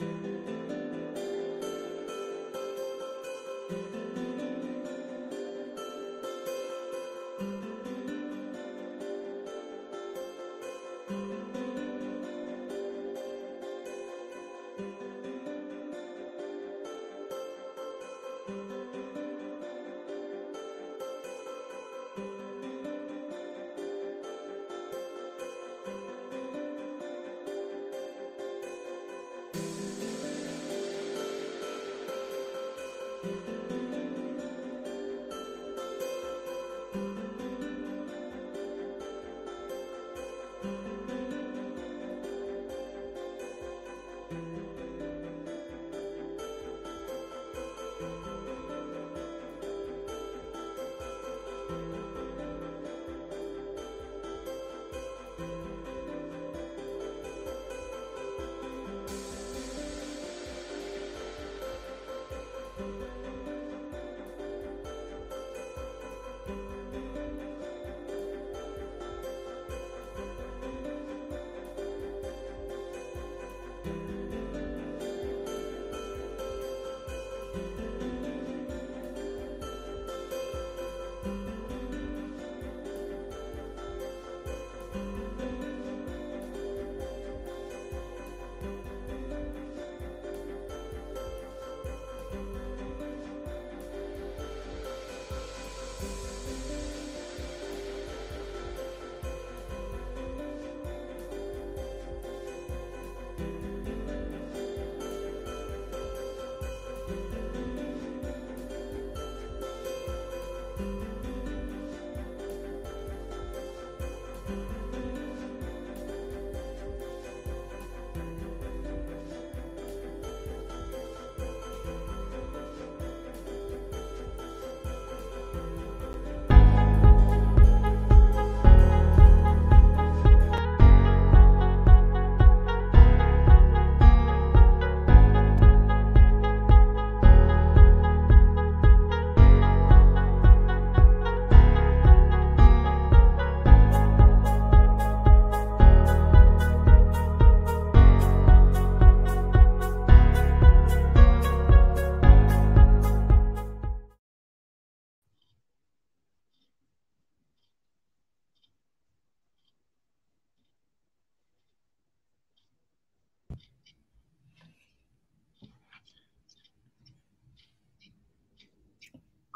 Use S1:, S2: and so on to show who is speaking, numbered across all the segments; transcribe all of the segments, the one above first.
S1: Thank you.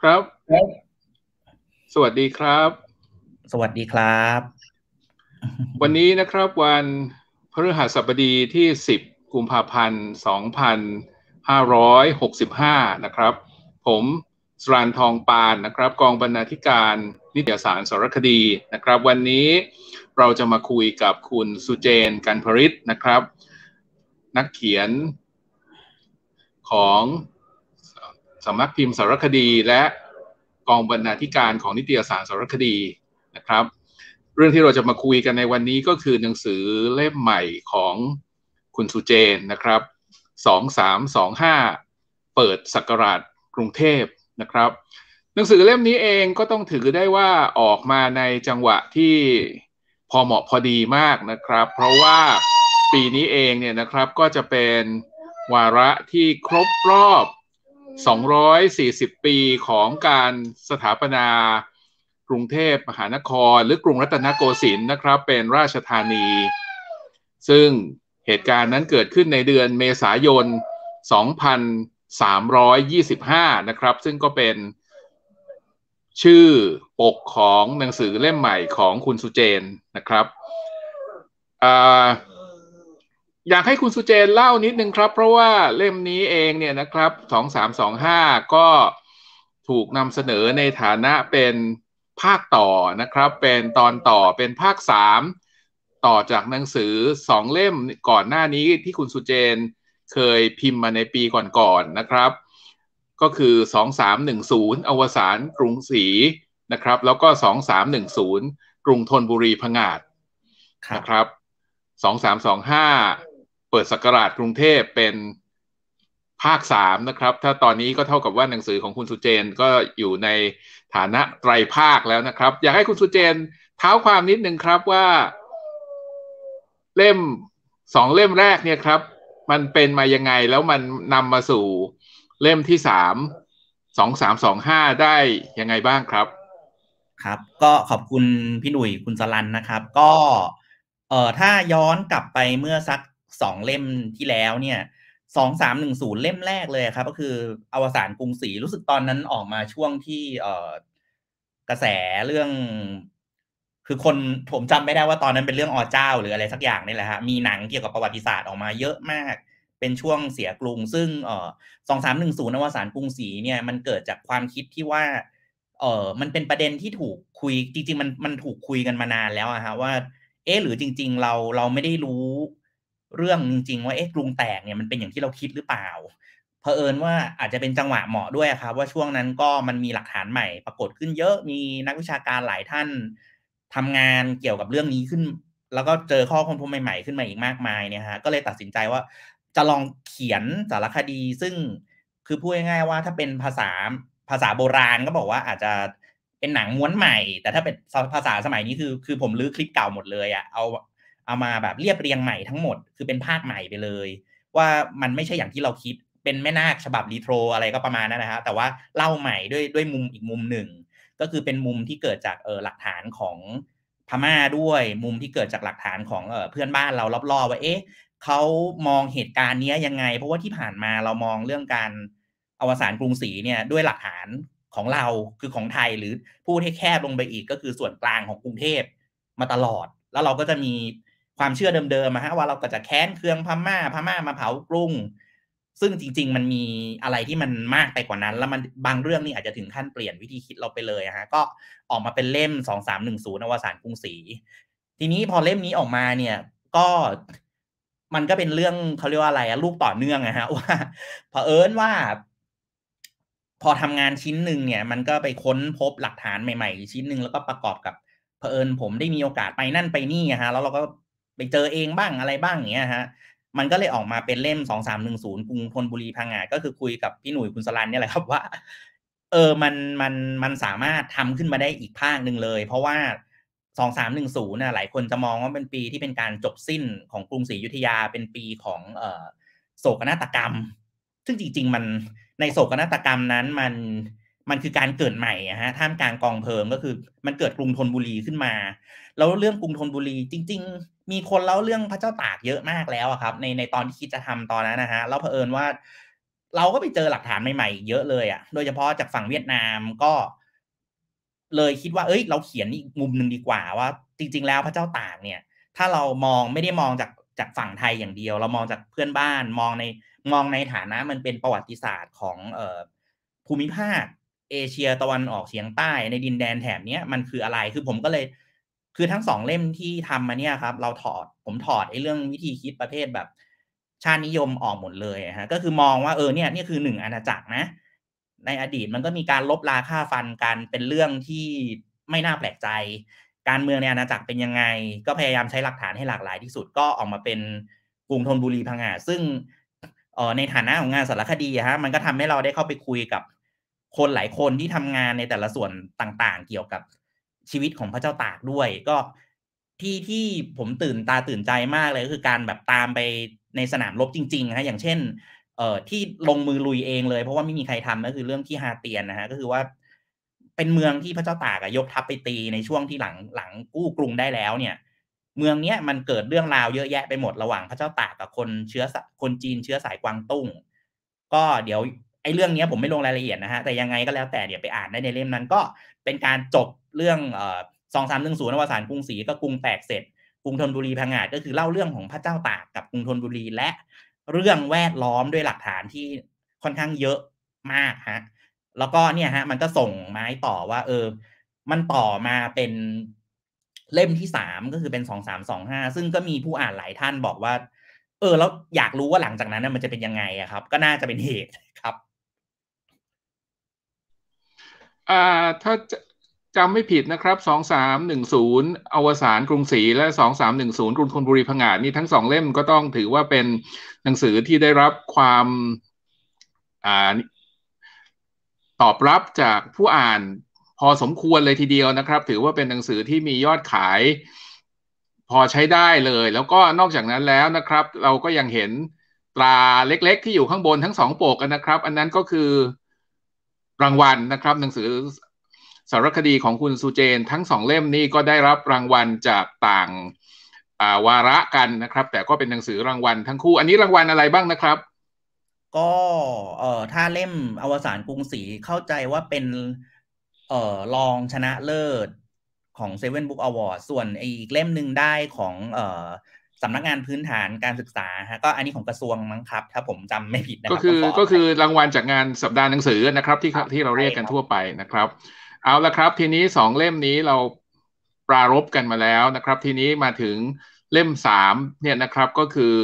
S1: ครับ สวัสดีครับ สวัสดีครับ วันนี้นะครับวันพฤหัสบดีที่ 10 กุมภาพันธ์ 2565 นะครับ ผมสรานทองปานนะครับ กองบรรณาธิการนิตยสารสารคดีนะครับ วันนี้เราจะมาคุยกับคุณสุเจน กันพริตนะครับ นักเขียนของสำนักพิมพ์สารคดีและกองบรรณาธิการของนิตยสารสารคดีนะครับ เรื่องที่เราจะมาคุยกันในวันนี้ก็คือหนังสือเล่มใหม่ของคุณสุเจนนะครับ2325เปิดสักราชกรุงเทพนะครับ หนังสือเล่มนี้เองก็ต้องถือได้ว่าออกมาในจังหวะที่พอเหมาะพอดีมากนะครับ เพราะว่าปีนี้เองเนี่ยนะครับก็จะเป็นวาระที่ครบรอบ240 ปีของการสถาปนา กรุงเทพมหานคร หรือกรุงรัตนโกสินทร์นะครับ เป็นราชธานี ซึ่งเหตุการณ์นั้นเกิดขึ้นในเดือนเมษายน 2325 นะครับ ซึ่งก็เป็นชื่อปกของหนังสือเล่มใหม่ของคุณสุเจนนะครับอยากให้คุณสุเจนเล่านิดนึงครับ เพราะว่าเล่มนี้เองเนี่ยนะครับสองสามสองห้าก็ถูกนำเสนอในฐานะเป็นภาคต่อนะครับ เป็นตอนต่อเป็นภาคสามต่อจากหนังสือสองเล่มก่อนหน้านี้ที่คุณสุเจนเคยพิมพ์มาในปีก่อนๆนนะครับก็คือ 2310 อวสานกรุงศรีนะครับแล้วก็ 2310 กรุงธนบุรีพงงาดนะครับ 2325เปิดสักราชกรุงเทพเป็นภาคสามนะครับ ถ้าตอนนี้ก็เท่ากับว่าหนังสือของคุณสุเจนก็อยู่ในฐานะไตรภาคแล้วนะครับ อยากให้คุณสุเจนเท้าความนิดนึงครับว่า เล่มสองเล่มแรกเนี่ยครับ มันเป็นมายังไงแล้วมันนำมาสู่เล่มที่สามสองสามสองห้าได้ยังไงบ้างครับ
S2: ครับ ก็ขอบคุณพี่หนุ่ยคุณสลันนะครับ ก็เออถ้าย้อนกลับไปเมื่อสักสองเล่มที่แล้วเนี่ยสองสามหนึ่งศูนย์เล่มแรกเลยครับ ก็คืออวสานกรุงศรีรู้สึกตอนนั้นออกมาช่วงที่ เอกระแสเรื่อง คือคนผมจำไม่ได้ว่าตอนนั้นเป็นเรื่องอเจ้า หรืออะไรสักอย่างนี่แหละฮะมีหนังเกี่ยวกับประวัติศาสตร์ออกมาเยอะมาก เป็นช่วงเสียกรุง ซึ่งเอสองสามหนึ่งศูนย์อวสานกรุงศรีเนี่ย มันเกิดจากความคิดที่ว่า เออมันเป็นประเด็นที่ถูกคุย จริงๆ มันมันถูกคุยกันมานานแล้วอะฮะว่าเออหรือจริง ๆ เราเราไม่ได้รู้เรื่องจริงๆว่าเอ๊ะกรุงแตกเนี่ยมันเป็นอย่างที่เราคิดหรือเปล่าเผอิญว่าอาจจะเป็นจังหวะเหมาะด้วยครับ ว่าช่วงนั้นก็มันมีหลักฐานใหม่ปรากฏขึ้นเยอะมีนักวิชาการหลายท่าน ทำงานเกี่ยวกับเรื่องนี้ขึ้น แล้วก็เจอข้อค้นพบใหม่ๆขึ้นมาอีกมากมายเนี่ยฮะก็เลยตัดสินใจว่าจะลองเขียนสารคดีซึ่งคือพูดง่ายๆ ว่า ถ้าเป็นภาษาภาษาโบราณก็บอกว่าอาจจะเป็นหนังม้วนใหม่ แต่ถ้าเป็นภาษาสมัยนี้คือคือผมลื้อคลิปเก่าหมดเลยอะเอาเอามาแบบเรียบเรียงใหม่ทั้งหมดคือเป็นภาคใหม่ไปเลย ว่ามันไม่ใช่อย่างที่เราคิดเป็นแม่นาคฉบับรีโทรอะไรก็ประมาณนั้นนะฮะแต่ว่าเล่าใหม่ด้วยด้วยมุมอีกมุมหนึ่ง ก็คือเป็นมุมที่เกิดจากเออหลักฐานของพม่าด้วย มุมที่เกิดจากหลักฐานของเออเพื่อนบ้านเรารอบๆว่าเอ๊ะเขามองเหตุการณ์นี้ยังไง เพราะว่าที่ผ่านมาเรามองเรื่องการอวสานกรุงศรีเนี่ย ด้วยหลักฐานของเราคือของไทยหรือพูดให้แคบลงไปอีกก็คือส่วนกลางของกรุงเทพมาตลอด แล้วเราก็จะมีความเชื่อเดิมๆมาฮะว่าเราก็จะแค้นเครื่องพม่า พม่ามาเผากรุง ซึ่งจริง ๆ มันมีอะไรที่มันมากไปกว่านั้น แล้วมันบางเรื่องนี่อาจจะถึงขั้นเปลี่ยนวิธีคิดเราไปเลยฮะ ก็ออกมาเป็นเล่มสองสามหนึ่งศูนย์อวสานกรุงศรีทีนี้พอเล่มนี้ออกมาเนี่ย ก็มันก็เป็นเรื่องเขาเรียกว่าอะไรลูกต่อเนื่องนะฮะว่าเผอิญว่า พอทำงานชิ้นหนึ่งเนี่ย มันก็ไปค้นพบหลักฐานใหม่ๆ ชิ้นหนึ่งแล้วก็ประกอบกับเผอิญผมได้มีโอกาสไปนั่นไปนี่ฮะแล้วเราก็ไปเจอเองบ้างอะไรบ้างอย่างเงี้ยฮะ มันก็เลยออกมาเป็นเล่มสองสามหนึ่งศูนย์กรุงธนบุรีพังงาก็คือคุยกับพี่หนุ่ยคุณสลันเนี่ยแหละครับ ว่าเออมันมันมันสามารถทำขึ้นมาได้อีกภาคหนึ่งเลย เพราะว่าสองสามหนึ่งศูนย์น่ะ หลายคนจะมองว่าเป็นปีที่เป็นการจบสิ้นของกรุงศรีอยุธยาเป็นปีของเออโศกนาฏกรรม ซึ่งจริงๆมันในโศกนาฏกรรมนั้นมันมันคือการเกิดใหม่อะฮะท่ามกลางกองเพลิงก็คือ มันเกิดกรุงธนบุรีขึ้นมาแล้วเรื่องกรุงธนบุรี จริง ๆ มีคนเล่าเรื่องพระเจ้าตากเยอะมากแล้วครับ ในในตอนที่คิดจะทำตอนนั้นนะฮะแล้วเผอิญว่า เราก็ไปเจอหลักฐานใหม่ๆเยอะเลยอะโดยเฉพาะจากฝั่งเวียดนามก็ เลยคิดว่า เอ้ย เราเขียนอีกมุมหนึ่งดีกว่าว่า จริง ๆ แล้วพระเจ้าตากเนี่ย ถ้าเรามองไม่ได้มองจากจากฝั่งไทยอย่างเดียว เรามองจากเพื่อนบ้านมองในมองในฐานะมันเป็นประวัติศาสตร์ของเอ่อภูมิภาคเอเชียตะวันออกเฉียงใต้ ในดินแดนแถบนี้มันคืออะไรคือผมก็เลยคือทั้งสองเล่มที่ทำมาเนี่ยครับ เราถอดผมถอดไอ้เรื่องวิธีคิดประเภทแบบ ชาตินิยมออกหมดเลยฮะก็คือมองว่าเออเนี่ยนี่คือหนึ่งอาณาจักรนะ ในอดีตมันก็มีการลบราค่าฟันกันเป็นเรื่องที่ไม่น่าแปลกใจ การเมืองในอาณาจักรเป็นยังไงก็พยายามใช้หลักฐานให้หลากหลาย ที่สุดก็ออกมาเป็นกรุงธนบุรีพังงาซึ่งในฐานะของงานสารคดีฮะมันก็ทำให้เราได้เข้าไปคุยกับคนหลายคนที่ทำงานในแต่ละส่วนต่างๆ เกี่ยวกับชีวิตของพระเจ้าตากด้วย ก็ที่ที่ผมตื่นตาตื่นใจมากเลยก็คือการแบบตามไปในสนามรบจริงๆนะอย่างเช่นเอ่อที่ลงมือลุยเองเลย เพราะว่าไม่มีใครทำก็คือเรื่องที่ฮาเตียนนะฮะ ก็คือว่า เป็นเมืองที่พระเจ้าตากยกทัพไปตีในช่วงที่หลังหลังกู้กรุงได้แล้วเนี่ย เมืองเนี้ยมันเกิดเรื่องราวเยอะแยะไปหมดระหว่างพระเจ้าตากกับคนเชื้อคนจีนเชื้อสายกวางตุ้ง ก็เดี๋ยวอ้เรื่องนี้ผมไม่ลงรายละเอียดนะฮะ แต่ยังไงก็แล้วแต่เดี๋ยวไปอ่านได้ในเล่มนั้นก็เป็นการจบเรื่องสองสามหนึ่งศูนย์นวสารกรุงศรีก็กรุงแตกเสร็จ กรุงธนบุรีพังงาดก็คือเล่าเรื่องของพระเจ้าตากกับกรุงธนบุรี และ เรื่องแวดล้อมด้วยหลักฐานที่ค่อนข้างเยอะมากฮะแล้วก็เนี่ยฮะมันก็ส่งไม้ต่อว่า เออ มันต่อมาเป็นเล่มที่สามก็คือเป็นสองสามสองห้าซึ่งก็มีผู้อ่านหลายท่านบอกว่า เออแล้วอยากรู้ว่าหลังจากนั้นมันจะเป็นยังไงอะครับ ก็น่าจะเป็นเหตุครับอ่าถ้า
S1: จำไม่ผิดนะครับสองสามหนึ่งศูนย์อวสานกรุงศรีและสองสามหนึ่งศูนย์กรุงธนบุรีพังงาดนี่ทั้งสองเล่มก็ต้องถือว่าเป็นหนังสือที่ได้รับความอ่าตอบรับจากผู้อ่านพอสมควรเลยทีเดียวนะครับ ถือว่าเป็นหนังสือที่มียอดขาย พอใช้ได้เลย แล้วก็นอกจากนั้นแล้วนะครับ เราก็ยังเห็นตราเล็กๆ ที่อยู่ข้างบนทั้งสองปกนะครับ อันนั้นก็คือรางวัลนะครับหนังสือสารคดีของคุณสุเจนทั้งสองเล่มนี้ก็ได้รับรางวัลจากต่างาวาระกันนะครับ แต่ก็เป็นหนังสือรางวัลทั้งคู่อันนี้รางวัลอะไรบ้างนะครับ
S2: ก็เออถ้าเล่มอวสานกรุงศรีเข้าใจว่าเป็นเออรองชนะเลิศของ Seven Book Award ส่วนอีกเล่มหนึ่งได้ของเออสำนักงานพื้นฐานการศึกษาฮะก็อันนี้ของกระทรวงมั้งครับ ถ้าผมจำไม่ผิดนะครับก็คือก็
S1: คือรางวัลจากงานสัปดาห์หนังสือนะครับที่ที่เราเรียกกันทั่วไปนะครับ เอาละครับ ทีนี้สองเล่มนี้เราปรารบกันมาแล้วนะครับ ทีนี้มาถึงเล่มสามเนี่ยนะครับก็คือ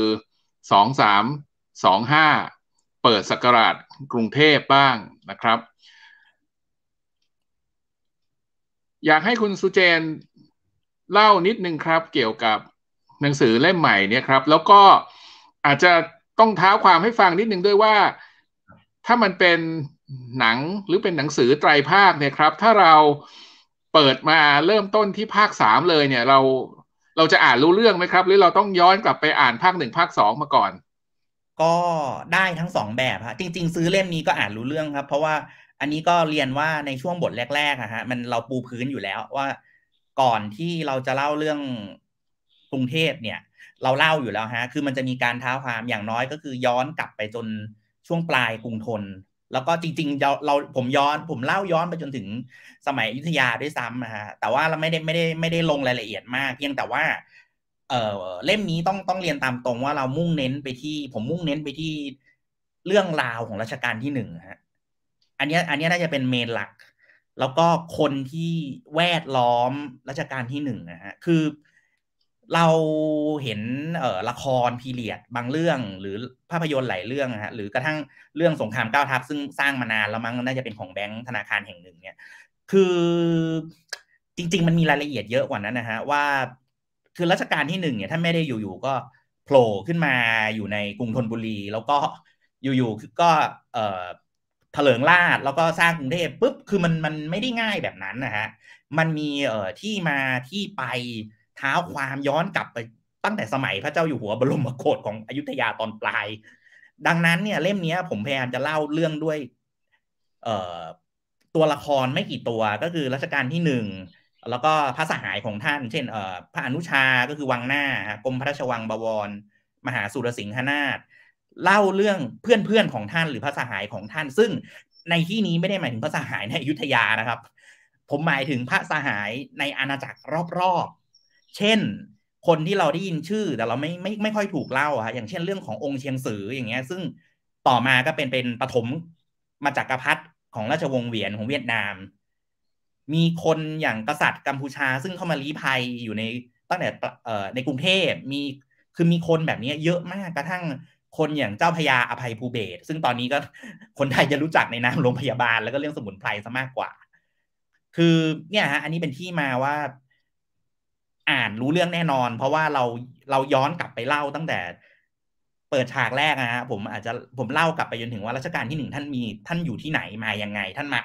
S1: สองสามสองห้าเปิดสักราชกรุงเทพบ้างนะครับ อยากให้คุณสุเจนเล่านิดนึงครับ เกี่ยวกับหนังสือเล่มใหม่เนี่ยครับ แล้วก็อาจจะต้องเท้าความให้ฟังนิดนึงด้วยว่า ถ้ามันเป็นหนังหรือเป็นหนังสือไตรภาคเนี่ยครับ ถ้าเราเปิดมาเริ่มต้นที่ภาคสามเลยเนี่ย เราเราจะอ่านรู้เรื่องไหมครับ หรือเราต้องย้อนกลับไปอ่านภาคหนึ่งภาคสองมาก่อน
S2: ก็ได้ทั้งสองแบบฮะจริง ๆ ซื้อเล่มนี้ก็อ่านรู้เรื่องครับ เพราะว่าอันนี้ก็เรียนว่าในช่วงบทแรกๆอะฮะมันเราปูพื้นอยู่แล้ว ว่าก่อนที่เราจะเล่าเรื่องกรุงเทพเนี่ยเราเล่าอยู่แล้วฮะคือมันจะมีการท้าความอย่างน้อยก็คือย้อนกลับไปจนช่วงปลายกรุงทน แล้วก็จริง ๆ เราผมย้อนผมเล่าย้อนไปจนถึงสมัยยุธยาด้วยซ้ำนะฮะ แต่ว่าเราไม่ได้ไม่ได้ไม่ได้ลงรายละเอียดมาก เพียงแต่ว่า เออเล่มนี้ต้องต้องเรียนตามตรงว่า เรามุ่งเน้นไปที่ ผมมุ่งเน้นไปที่เรื่องราวของรัชกาลที่หนึ่งฮะอันนี้อันนี้น่าจะเป็นเมนหลัก แล้วก็คนที่แวดล้อมรัชกาลที่หนึ่งนะฮะคือเราเห็นเออละครพีเรียดบางเรื่องหรือภาพยนตร์หลายเรื่องฮะหรือกระทั่งเรื่องสงครามก้าวทัพ ซึ่งสร้างมานาน แล้วมั้งน่าจะเป็นของแบงค์ธนาคารแห่งหนึ่งเนี่ย คือจริง ๆ มันมีรายละเอียดเยอะกว่านั้นนะฮะ ว่า คือรัชกาลที่หนึ่งเนี่ยท่านไม่ได้อยู่ๆก็โผล่ขึ้นมาอยู่ในกรุงธนบุรี แล้วก็อยู่ๆก็เอ่อถลิงลาชแล้วก็สร้างกรุงเทพปุ๊บคือมันมันไม่ได้ง่ายแบบนั้นนะฮะมันมีเอ่อที่มาที่ไปท้าความย้อนกลับไปตั้งแต่สมัยพระเจ้าอยู่หัวบรมโกศของอยุธยาตอนปลาย ดังนั้นเนี่ยเล่มนี้ผมพยายามจะเล่าเรื่องด้วยตัวละครไม่กี่ตัวก็คือรัชกาลที่หนึ่งแล้วก็พระสหายของท่าน เช่นพระอนุชาก็คือวังหน้ากรมพระราชวังบวร มหาสุรสิงหนาถเล่าเรื่องเพื่อนๆของท่านหรือพระสหายของท่าน ซึ่งในที่นี้ไม่ได้หมายถึงพระสหายในอยุธยานะครับ ผมหมายถึงพระสหายในอาณาจักรรอบๆเช่น คนที่เราได้ยินชื่อ แต่เราไม่ไม่ไม่ค่อยถูกเล่าอะอย่างเช่นเรื่องขององค์เชียงสืออย่างเงี้ย ซึ่งต่อมาก็เป็นเป็นปฐมมาจากกรพัฒดของราชวงศ์เวียนของเวียดนาม มีคนอย่างกษัตริย์กัมพูชาซึ่งเข้ามาลี้ภัยอยู่ในตั้งแต่เออ่ในกรุงเทพมีคือมีคนแบบนี้เยอะมากกระทั่งคนอย่างเจ้าพญาอภัยภูเบศซึ่งตอนนี้ก็คนไทยจะรู้จักในนามโรงพยาบาล แล้วก็เรื่องสมุนไพรซะมากกว่า คือเนี่ยฮะอันนี้เป็นที่มาว่าอ่านรู้เรื่องแน่นอนเพราะว่าเราเราย้อนกลับไปเล่าตั้งแต่ เปิดฉากแรกนะฮะผมอาจจะผมเล่ากลับไปจนถึงว่ารัชกาลที่หนึ่งท่านมีท่านอยู่ที่ไหนมายังไง ท่านมา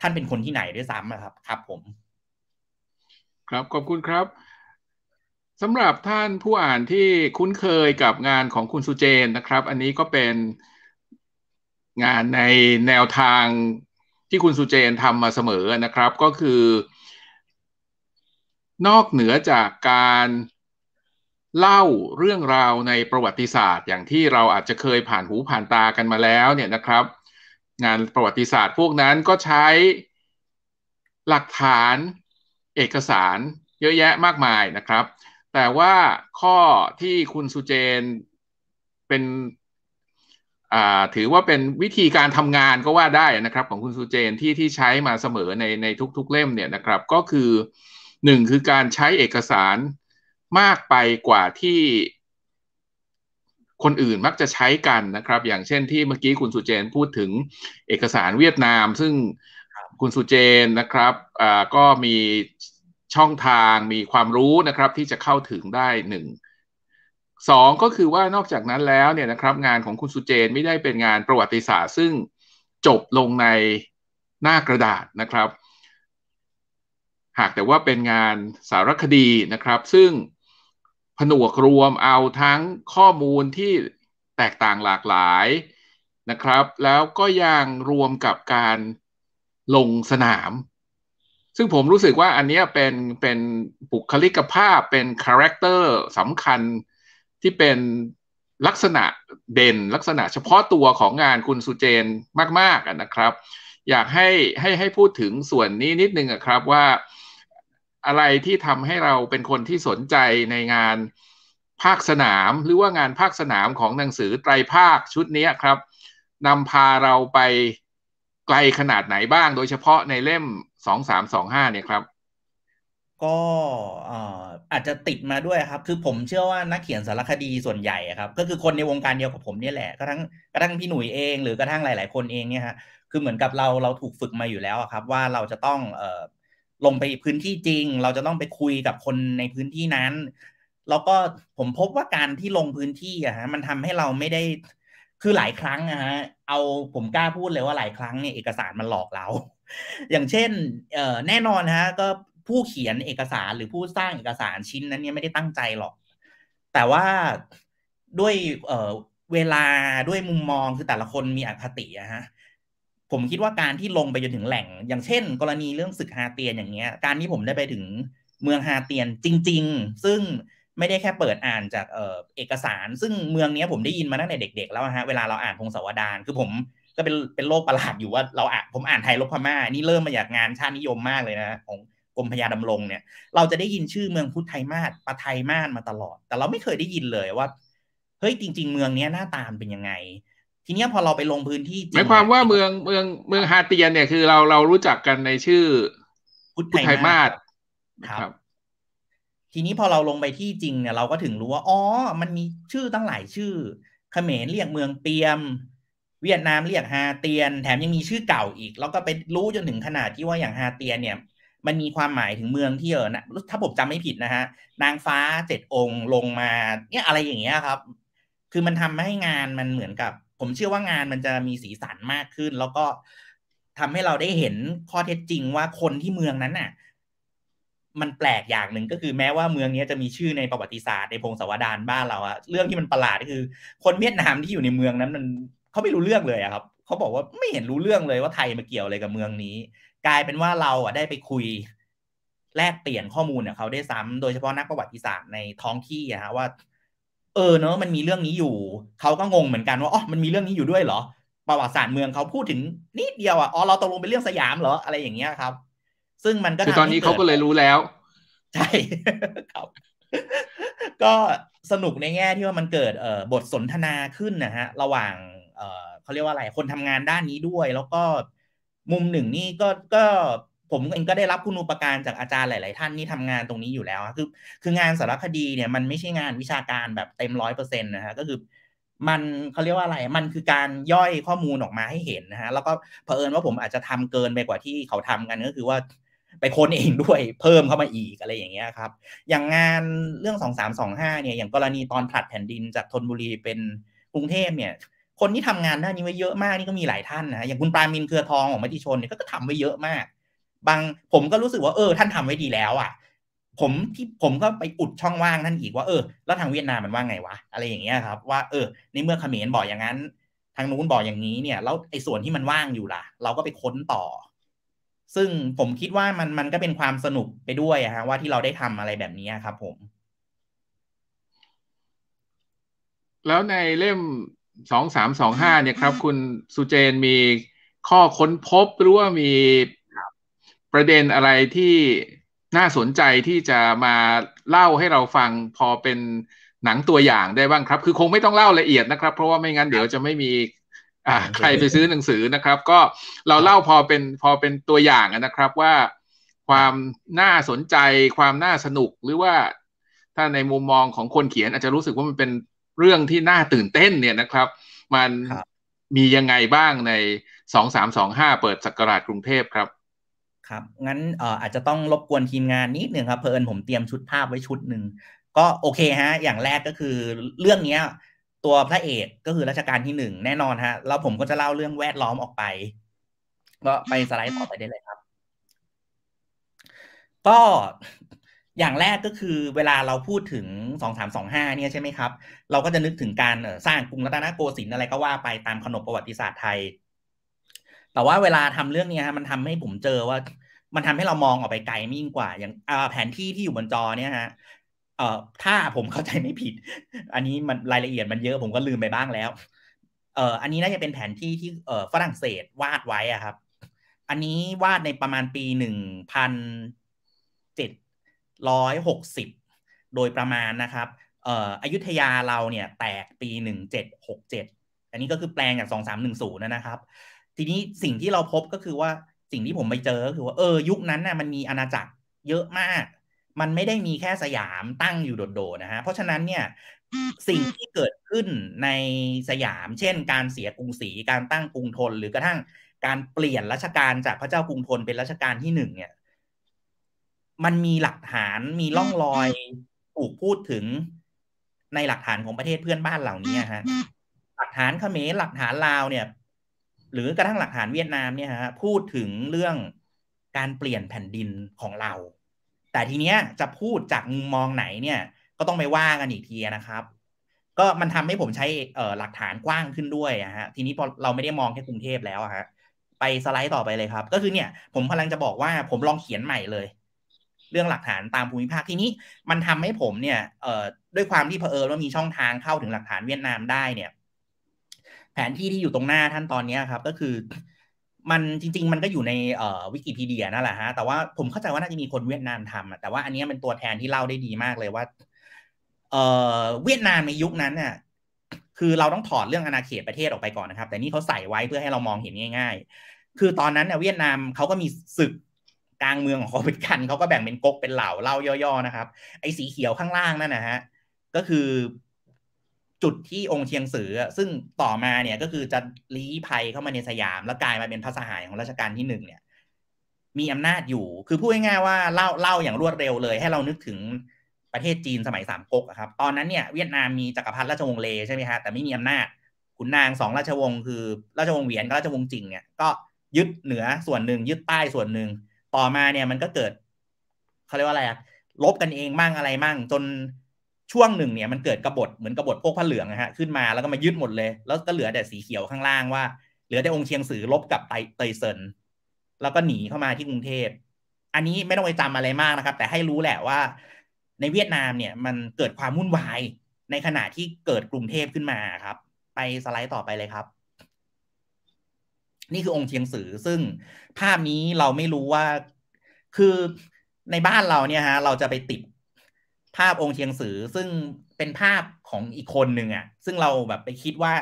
S2: ท่านเป็นคนที่ไหนด้วยซ้ำนะครับครับ ผม
S1: ครับขอบคุณครับสำหรับท่านผู้อ่านที่คุ้นเคยกับงานของคุณสุเจนนะครับ อันนี้ก็เป็น งานในแนวทางที่คุณสุเจนทำมาเสมอนะครับ ก็คือนอกเหนือจากการเล่าเรื่องราวในประวัติศาสตร์ อย่างที่เราอาจจะเคยผ่านหูผ่านตากันมาแล้วเนี่ยนะครับ งานประวัติศาสตร์พวกนั้นก็ใช้หลักฐานเอกสารเยอะแยะมากมายนะครับ แต่ว่าข้อที่คุณสุเจนเป็นถือว่าเป็นวิธีการทำงานก็ว่าได้นะครับ ของคุณสุเจนที่ที่ใช้มาเสมอในในทุกๆ เล่มเนี่ยนะครับ ก็คือหนึ่งคือการใช้เอกสารมากไปกว่าที่คนอื่นมักจะใช้กันนะครับ อย่างเช่นที่เมื่อกี้คุณสุเจนพูดถึงเอกสารเวียดนาม ซึ่งคุณสุเจนนะครับก็มีช่องทางมีความรู้นะครับที่จะเข้าถึงได้หนึ่งสองก็คือว่านอกจากนั้นแล้วเนี่ยนะครับงานของคุณสุเจนไม่ได้เป็นงานประวัติศาสตร์ซึ่งจบลงในหน้ากระดาษนะครับหากแต่ว่าเป็นงานสารคดีนะครับ ซึ่งผนวกรวมเอาทั้งข้อมูลที่แตกต่างหลากหลายนะครับ แล้วก็ยังรวมกับการลงสนาม ซึ่งผมรู้สึกว่าอันนี้เป็นเป็นบุคลิกภาพเป็นคาแรคเตอร์สำคัญที่เป็นลักษณะเด่น ลักษณะเฉพาะตัวของงานคุณสุเจนมากๆนะครับ อยากให้ให้ให้พูดถึงส่วนนี้นิดนึงครับว่าอะไรที่ทำให้เราเป็นคนที่สนใจในงานภาคสนามหรือว่างานภาคสนามของหนังสือไตรภาคชุดนี้ครับนำพาเราไปไกลขนาดไหนบ้าง โดยเฉพาะในเล่มสองสามสองห้าเนี่ยครับ
S2: ก็อาจจะติดมาด้วยครับ คือผมเชื่อว่านักเขียนสารคดีส่วนใหญ่ครับ ก็คือคนในวงการเดียวกับผมเนี่ยแหละกระทั่งกระทั่งพี่หนุ่ยเอง หรือกระทั่งหลายๆ คนเองเนี่ยฮะคือเหมือนกับเราเราถูกฝึกมาอยู่แล้วครับ ว่าเราจะต้องเลงไปพื้นที่จริง เราจะต้องไปคุยกับคนในพื้นที่นั้นแล้วก็ผมพบว่าการที่ลงพื้นที่อะฮะมันทำให้เราไม่ได้คือหลายครั้งนะฮะเอาผมกล้าพูดเลยว่าหลายครั้งเนี่ยเอกสารมันหลอกเราอย่างเช่นแน่นอนฮะก็ผู้เขียนเอกสารหรือผู้สร้างเอกสารชิ้นนั้นเนี่ยไม่ได้ตั้งใจหรอก แต่ว่าด้วยเวลาด้วยมุมมองคือแต่ละคนมีอคติอะฮะผมคิดว่าการที่ลงไปจนถึงแหล่ง อย่างเช่น กรณีเรื่องศึกฮาเตียนอย่างเงี้ยการที่ผมได้ไปถึงเมืองฮาเตียนจริง ๆ ซึ่งไม่ได้แค่เปิดอ่านจากเอกสาร ซึ่งเมืองนี้ผมได้ยินมาตั้งแต่เด็ก ๆ แล้วฮะเวลาเราอ่านพงศาวดารคือผมก็เป็นเป็นโลกประหลาดอยู่ว่าเราอ่านผมอ่านไทยลบพม่านี่เริ่มมาจากงานชาตินิยมมากเลยนะของกรมพญาดำรงเนี่ย เราจะได้ยินชื่อเมืองพุทธไทยมาศปะไทยมาศมาตลอด แต่เราไม่เคยได้ยินเลยว่าเฮ้ยจริง ๆ เมืองนี้หน้าตามเป็นยังไงทีนี้พอเราไปลงพื้นที่ห
S1: มายความว่าเมืองเมืองเมืองฮาเตียนเนี่ยคือเราเรารู้จักกันในชื่อพุทธไทยมาศ
S2: ครับ ทีนี้พอเราลงไปที่จริงเนี่ยเราก็ถึงรู้ว่าอ๋อมันมีชื่อตั้งหลายชื่อเขมรเรียกเมืองเปียม เวียดนามเรียกฮาเตียน แถมยังมีชื่อเก่าอีก แล้วก็ไปรู้จนถึงขนาดที่ว่าอย่างฮาเตียนเนี่ย มันมีความหมายถึงเมืองที่เออนะถ้าผมจำไม่ผิดนะฮะนางฟ้าเจ็ดองค์ลงมาเนี่ยอะไรอย่างเงี้ยครับ คือมันทำให้งานมันเหมือนกับผมเชื่อว่างานมันจะมีสีสันมากขึ้น แล้วก็ทำให้เราได้เห็นข้อเท็จจริงว่าคนที่เมืองนั้นน่ะมันแปลกอย่างหนึ่งก็คือแม้ว่าเมืองนี้จะมีชื่อในประวัติศาสตร์ในพงศาวดารบ้านเราอะเรื่องที่มันประหลาดก็คือคนเวียดนามที่อยู่ในเมืองนั้นมันเขาไม่รู้เรื่องเลยอะครับเขาบอกว่าไม่เห็นรู้เรื่องเลยว่าไทยมาเกี่ยวอะไรกับเมืองนี้ กลายเป็นว่าเราอะได้ไปคุย แลกเปลี่ยนข้อมูลเนี่ยเขาได้ซ้ำโดยเฉพาะนักประวัติศาสตร์ในท้องที่อะฮะ ว่าเออเนาะมันมีเรื่องนี้อยู่เขาก็งงเหมือนกันว่าอ๋อมันมีเรื่องนี้อยู่ด้วยเหรอ ประวัติศาสตร์เมืองเขาพูดถึงนิดเดียวอ่ะอ๋อเราตกลงเป็นเรื่องสยามเหรอ อะไรอย่างเงี้ยครับ ซึ่งมันก็คือตอนนี้เขาก็เลยรู้แล้ว ใช่ครับก็สนุกในแง่ที่ว่ามันเกิดเอ่อบทสนทนาขึ้นนะฮะ ระหว่างเอ่อเขาเรียกว่าอะไรคนทำงานด้านนี้ด้วย แล้วก็มุมหนึ่งนี่ก็ก็ผมเองก็ได้รับคุณูปการจากอาจารย์หลาย ๆ ท่านที่ทำงานตรงนี้อยู่แล้วคือคืองานสารคดีเนี่ยมันไม่ใช่งานวิชาการแบบเต็มร้อยเปอร์เซ็นต์นะฮะก็คือ มันเขาเรียกว่าอะไรมันคือการย่อยข้อมูลออกมาให้เห็นนะฮะ แล้วก็เผอิญว่าผมอาจจะทำเกินไปกว่าที่เขาทำกัน ก็คือว่าไปค้นเองด้วยเพิ่มเข้ามาอีก อะไรอย่างเงี้ยครับ อย่างงานเรื่องสองสามสองห้าเนี่ยอย่างกรณีตอนผลัดแผ่นดินจากธนบุรีเป็นกรุงเทพเนี่ย คนที่ทำงานด้านนี้ไว้เยอะมากนี่ก็มีหลายท่านนะอย่างคุณปรามินเครือทองของมติชนเนี่ยก็ทำไว้เยอะมากบางผมก็รู้สึกว่าเออ ท่านทำไว้ดีแล้วอะ่ะ ผมที่ผมก็ไปอุดช่องว่างท่านอีกว่า เออ แล้วทางเวียดนามมันว่าไงวะ อะไรอย่างเงี้ยครับ ว่าเออในเมื่อเขมรบอกอย่างนั้น ทางนู้นบอกอย่างนี้เนี่ยแล้วไอ้ส่วนที่มันว่างอยู่ล่ะ เราก็ไปค้นต่อ ซึ่งผมคิดว่ามันมันก็เป็นความสนุกไปด้วยฮะ ว่าที่เราได้ทำอะไรแบบนี้ครับผม
S1: แล้วในเล่มสองสามสองห้าเนี่ยครับ คุณสุเจนมีข้อค้นพบหรือว่ามีประเด็นอะไรที่น่าสนใจที่จะมาเล่าให้เราฟังพอเป็นหนังตัวอย่างได้บ้างครับ คือคงไม่ต้องเล่าละเอียดนะครับ เพราะว่าไม่งั้นเดี๋ยวจะไม่มีใครไปซื้อหนังสือนะครับ ก็เราเล่าพอเป็นพอเป็นตัวอย่างนะครับว่าความน่าสนใจ ความน่าสนุกหรือว่าถ้าในมุมมองของคนเขียน อาจจะรู้สึกว่ามันเป็นเรื่องที่น่าตื่นเต้นเนี่ยนะครับ มันมียังไงบ้างในสองสามสองห้าเปิดสักราชกรุงเทพครับ
S2: ครับงั้นอาจจะต้องรบกวนทีมงานนิดหนึ่งครับเพอินผมเตรียมชุดภาพไว้ชุดหนึ่งก็โอเคฮะ อย่างแรกก็คือเรื่องเนี้ย ตัวพระเอกก็คือรัชกาลที่หนึ่ง แน่นอนฮะ แล้วผมก็จะเล่าเรื่องแวดล้อมออกไป ก็ไปสไลด์ต่อไปได้เลยครับ ก็อย่างแรกก็คือเวลาเราพูดถึงสองสามสองห้าเนี่ยใใช่ไหมครับ เราก็จะนึกถึงการสร้างกรุงรัตนโกสินทร์อะไรก็ว่าไปตามขนบประวัติศาสตร์ไทยแต่ว่าเวลาทำเรื่องนี้ฮะมันทำให้ผมเจอว่า มันทำให้เรามองออกไปไกลมิ่งกว่า อย่างแผนที่ที่อยู่บนจอเนี่ยฮะเอ่อถ้าผมเข้าใจไม่ผิด อันนี้มันรายละเอียดมันเยอะผมก็ลืมไปบ้างแล้วเอ่ออันนี้น่าจะเป็นแผนที่ที่เอ่อฝรั่งเศสวาดไว้อะครับ อันนี้วาดในประมาณปีหนึ่งพันเจ็ดร้อยหกสิบโดยประมาณนะครับ เอ่ออยุธยาเราเนี่ย แตกปีหนึ่งเจ็ดหกเจ็ดอันนี้ก็คือแปลงจากสองสามหนึ่งศูนย์นะครับทีนี้สิ่งที่เราพบก็คือว่าสิ่งที่ผมไปเจอ ก็คือว่า เออยุคนั้นน่ะมันมีอาณาจักรเยอะมาก มันไม่ได้มีแค่สยามตั้งอยู่โดดๆนะฮะเพราะฉะนั้นเนี่ยสิ่งที่เกิดขึ้นในสยาม เช่นการเสียกรุงศรี การตั้งกรุงธนหรือกระทั่งการเปลี่ยนรัชกาลจากพระเจ้ากรุงธนเป็นรัชกาลที่หนึ่งเนี่ยมันมีหลักฐานมีล่องรอยถูกพูดถึง ในหลักฐานของประเทศเพื่อนบ้านเหล่านี้ฮะหลักฐานเขมรหลักฐานลาวเนี่ยหรือกระทั่งหลักฐานเวียดนามเนี่ยฮะพูดถึงเรื่องการเปลี่ยนแผ่นดินของเรา แต่ทีเนี้ยจะพูดจากมุมมองไหนเนี่ย ก็ต้องไปว่ากันอีกทีนะครับ ก็มันทำให้ผมใช้หลักฐานกว้างขึ้นด้วยฮะทีนี้พอเราไม่ได้มองแค่กรุงเทพแล้วฮะไปสไลด์ต่อไปเลยครับ ก็คือเนี่ย ผมกลังจะบอกว่าผมลองเขียนใหม่เลยเรื่องหลักฐานตามภูมิภาคทีนี้มันทำให้ผมเนี่ยด้วยความที่เผอิญว่ามีช่องทางเข้าถึงหลักฐานเวียดนามได้เนี่ยแผนที่ที่อยู่ตรงหน้าท่านตอนนี้ครับ ก็คือ มันจริง ๆ มันก็อยู่ในวิกิพีเดียนั่นแหละฮะแต่ว่าผมเข้าใจว่าน่าจะมีคนเวียดนามทำแต่ว่าอันนี้เป็นตัวแทนที่เล่าได้ดีมากเลยว่าเเวียดนามในยุคนั้นเนี่ยคือเราต้องถอดเรื่องอาณาเขตประเทศออกไปก่อนนะครับ แต่นี่เขาใส่ไว้เพื่อให้เรามองเห็นง่าย ๆ คือตอนนั้นเนี่ยเวียดนามเขาก็มีศึกกลางเมืองของเขาเป็นกันเขาก็แบ่งเป็นก๊กเป็นเหล่าเล่า ย่อๆนะครับ ไอ้สีเขียวข้างล่างนั่นนะฮะก็คือจุดที่องค์เชียงสือซึ่งต่อมาเนี่ยก็คือจะ ลี้ภัยเข้ามาในสยามแล้วกลายมาเป็นพระสหายของรัชกาลที่หนึ่งเนี่ย มีอำนาจอยู่คือพูดง่ายๆว่าเล่าเล่าอย่างรวดเร็วเลย ให้เรานึกถึงประเทศจีนสมัยสามก๊กครับ ตอนนั้นเนี่ยเวียดนามมีจักรพรรดิราชวงศ์เลใช่ไหมฮะแต่ไม่มีอำนาจ ขุนนางสองราชวงศ์คือราชวงศ์เหวียนกับราชวงศ์จิงเนี่ย ก็ยึดเหนือส่วนหนึ่งยึดใต้ส่วนหนึ่งต่อมาเนี่ยมันก็เกิดเขาเรียกว่าอะไรอะลบกันเองมั่งอะไรมั่งจนช่วงหนึ่งเนี่ยมันเกิดกบฏเหมือนกบฏพวกผ้าเหลืองนะฮะขึ้นมา แล้วก็มายึดหมดเลย แล้วก็เหลือแต่สีเขียวข้างล่างว่าเหลือแต่องค์เชียงสือลบกับไตเตยเซินแล้วก็หนีเข้ามาที่กรุงเทพอันนี้ไม่ต้องไปจำอะไรมากนะครับ แต่ให้รู้แหละว่า ในเวียดนามเนี่ยมันเกิดความวุ่นวายในขณะที่เกิดกรุงเทพขึ้นมาครับ ไปสไลด์ต่อไปเลยครับ นี่คือองค์เชียงสือซึ่งภาพนี้เราไม่รู้ว่าคือในบ้านเราเนี่ยฮะเราจะไปติดภาพองค์เชียงสือซึ่งเป็นภาพของอีกคนหนึ่งอะ่ะซึ่งเราแบบไปคิดว่า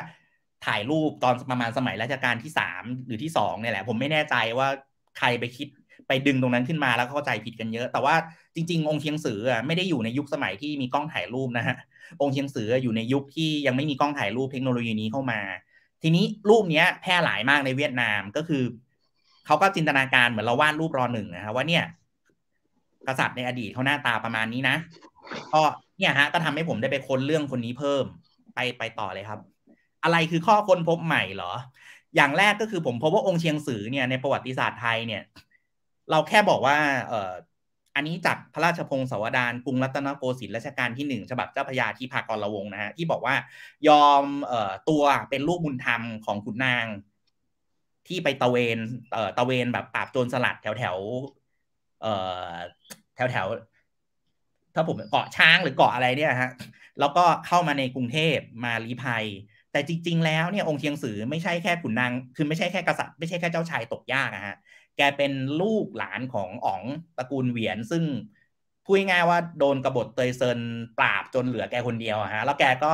S2: ถ่ายรูปตอนประมาณสมัยรัชกาลที่สามหรือที่สองเนี่ยแหละ ผมไม่แน่ใจว่าใครไปคิดไปดึงตรงนั้นขึ้นมาแล้วเข้าใจผิดกันเยอะ แต่ว่าจริงๆ องค์เชียงสืออ่ะไม่ได้อยู่ในยุคสมัยที่มีกล้องถ่ายรูปนะฮะองค์เชียงสืออยู่ในยุคที่ยังไม่มีกล้องถ่ายรูปเทคโนโลยีนี้เข้ามา ทีนี้รูปเนี้ยแพร่หลายมากในเวียดนามก็คือเขาก็จินตนาการเหมือนเราวาดรูปรอหนึ่งนะฮะว่าเนี่ยกษัตริย์ในอดีตเขาหน้าตาประมาณนี้นะก็เนี่ยฮะก็ทำให้ผมได้ไปค้นเรื่องคนนี้เพิ่มไปไปต่อเลยครับ อะไรคือข้อค้นพบใหม่เหรอ อย่างแรกก็คือผมพบว่าองค์เชียงสือเนี่ยในประวัติศาสตร์ไทยเนี่ย เราแค่บอกว่า เอออันนี้จากพระราชพงศาวดารกรุงรัตนโกสินทร์รัชกาลที่หนึ่งฉบับเจ้าพยาที่ภากรวงนะฮะที่บอกว่ายอมเอ่อตัวเป็นลูกบุญธรรมของขุนนาง ที่ไปตะเวนเอ่อตะเวนแบบปราบโจรสลัดแถวแถวเอ่อแถวแถวถ้าผมเกาะช้างหรือเกาะอะไรเนี่ยฮะแล้วก็เข้ามาในกรุงเทพมาลีภัย แต่จริง ๆ แล้วเนี่ยองค์เทียงสือไม่ใช่แค่ขุนนาง คือไม่ใช่แค่กษัตริย์ไม่ใช่แค่เจ้าชายตกยากนะฮะ แกเป็นลูกหลานขององคงตระกูลเหวียน ซึ่งพูดง่ายว่าโดนกบฏเตยเซิน ปราบจนเหลือแกคนเดียวฮะแล้วแกก็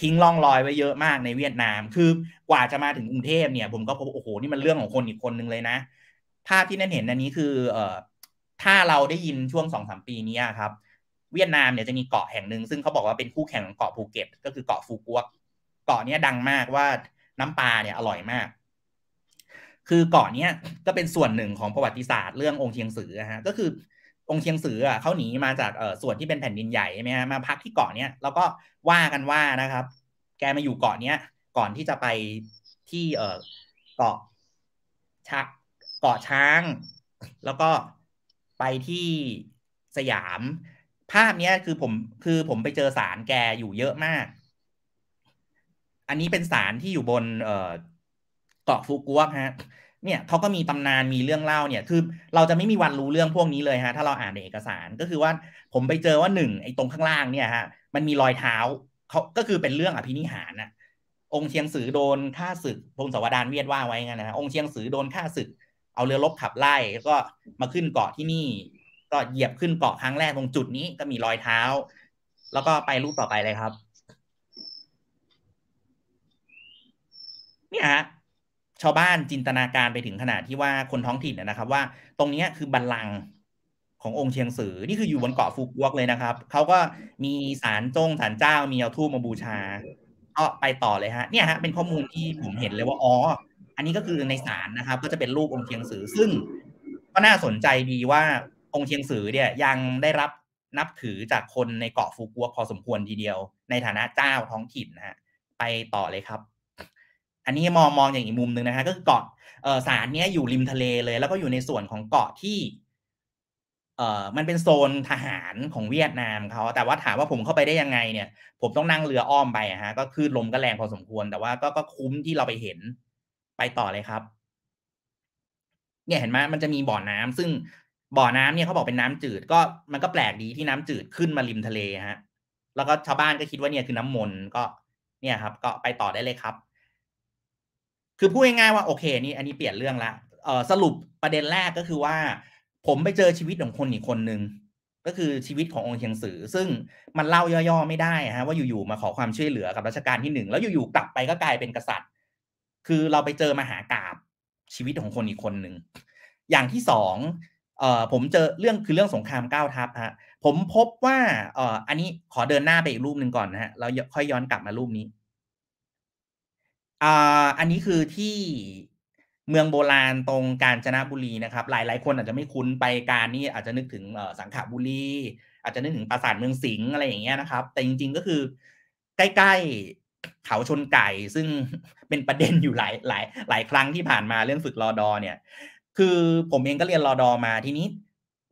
S2: ทิ้งร่องรอยไว้เยอะมากในเวียดนาม คือกว่าจะมาถึงกรุงเทพเนี่ยผมก็พบโอ้โหนี่มันเรื่องของคนอีกคนนึงเลยนะภาพที่นั่นเห็นอันนี้คือเอ่อถ้าเราได้ยินช่วงสองสามปีนี้ครับ เวียดนามเนี่ยจะมีเกาะแห่งหนึ่งซึ่งเขาบอกว่าเป็นคู่แข่งของเกาะภูเก็ตก็คือเกาะฟูกัวเกาะนี้ดังมากว่าน้ำปลาเนี่ยอร่อยมาก คือเกาะนี้ก็เป็นส่วนหนึ่งของประวัติศาสตร์ เรื่ององค์เชียงสือฮะก็คือ องค์เชียงสืออ่ะเขาหนีมาจากเอ่อส่วนที่เป็นแผ่นดินใหญ่ใช่ไหมฮะมาพักที่เกาะเนี้ยแล้วก็ว่ากันว่านะครับ แกมาอยู่เกาะเนี้ยก่อนที่จะไปที่เอ่อเกาะชักเกาะช้าง แล้วก็ไปที่สยามภาพเนี้ยคือผมคือผมไปเจอสารแกอยู่เยอะมาก อันนี้เป็นสารที่อยู่บนเกาะฟูกัวฮะ เนี่ยเขาก็มีตำนานมีเรื่องเล่าเนี่ย คือเราจะไม่มีวันรู้เรื่องพวกนี้เลยฮะ ถ้าเราอ่านในเอกสารก็คือว่าผมไปเจอว่าหนึ่งไอ้ตรงข้างล่าง เนี่ยฮะมันมีรอยเท้าเขาก็คือเป็นเรื่องอภินิหารนะองค์เชียงสือโดนฆ่าศึกพงศวดานเวียดว่าไว้ไงนะฮะองค์เชียงสือโดนฆ่าศึกเอาเรือลบขับไล่แล้วก็มาขึ้นเกาะที่นี่ ก็เหยียบขึ้นเกาะครั้งแรกตรงจุดนี้ก็มีรอยเท้า แล้วก็ไปรูปต่อไปเลยครับเนี่ยฮะชาวบ้านจินตนาการไปถึงขนาดที่ว่าคนท้องถิ่นนะครับ ว่าตรงนี้คือบัลลังก์ขององค์เชียงสือนี่คืออยู่บนเกาะฟูกวกเลยนะครับเขาก็มีสารจงสารเจ้ามีเอาทูบมาบูชาก็ไปต่อเลยฮะเนี่ยฮะเป็นข้อมูลที่ผมเห็นเลยว่าอ๋ออันนี้ก็คือในศาลนะครับก็จะเป็นรูปองค์เทียงสือซึ่ง ก็น่าสนใจดีว่าองค์เทียงสือเนี่ยยังได้รับนับถือจากคนในเกาะฟูกัวพอสมควรทีเดียว ในฐานะเจ้าท้องถิ่นนะฮะ ไปต่อเลยครับ อันนี้มองมองอย่างอีกมุมหนึ่งนะฮะก็คือเกาะสารเนี้ยอยู่ริมทะเลเลย แล้วก็อยู่ในส่วนของเกาะที่ เอ่อมันเป็นโซนทหารของเวียดนามเขาแต่ว่าถามว่าผมเข้าไปได้ยังไงเนี่ย ผมต้องนั่งเรืออ้อมไปฮะ ก็คลื่นลมก็แรงพอสมควรแต่ว่า ก็ก็คุ้มที่เราไปเห็นไปต่อเลยครับ เนี่ยเห็นไหมมันจะมีบ่อน้ำ ซึ่งบ่อน้ำเนี่ยเขาบอกเป็นน้ำจืด ก็มันก็แปลกดีที่น้ำจืดขึ้นมาริมทะเลฮะ แล้วก็ชาวบ้านก็คิดว่าเนี่ยคือน้ำมนต์ก็เนี่ยครับ ก็ไปต่อได้เลยครับ คือพูดง่ายๆว่าโอเคนี่ อันนี้เปลี่ยนเรื่องละเออสรุปประเด็นแรกก็คือว่า ผมไปเจอชีวิตของคนอีกคนหนึ่งก็คือชีวิตขององค์เชียงสือ ซึ่งมันเล่าย่อๆไม่ได้ฮะ ว่าอยู่ๆมาขอความช่วยเหลือกับรัชกาลที่หนึ่งแล้วอยู่ๆกลับไปก็กลายเป็นกษัตริย์คือเราไปเจอมหากาบชีวิตของคนอีกคนหนึ่งอย่างที่สองออผมเจอเรื่องคือเรื่องสงครามก้าวทัพฮะผมพบว่าออันนี้ขอเดินหน้าไปอีกรูปหนึ่งก่อนนะฮะเราค่อยย้อนกลับมารูปนี้ออันนี้คือที่เมืองโบราณตรงกาญจนบุรีนะครับ หลายหลายคนอาจจะไม่คุ้นไปการนี่ อาจจะนึกถึงสังขบุรี อาจจะนึกถึงปราสาทเมืองสิงห์อะไรอย่างเงี้ยนะครับ แต่จริง ๆก็คือ ใกล้ๆเขาชนไก่ซึ่งเป็นประเด็นอยู่หลายหลายหลายครั้งที่ผ่านมาเรื่องฝึกรอดอเนี่ย คือผมเองก็เรียนรอดอมาทีนี้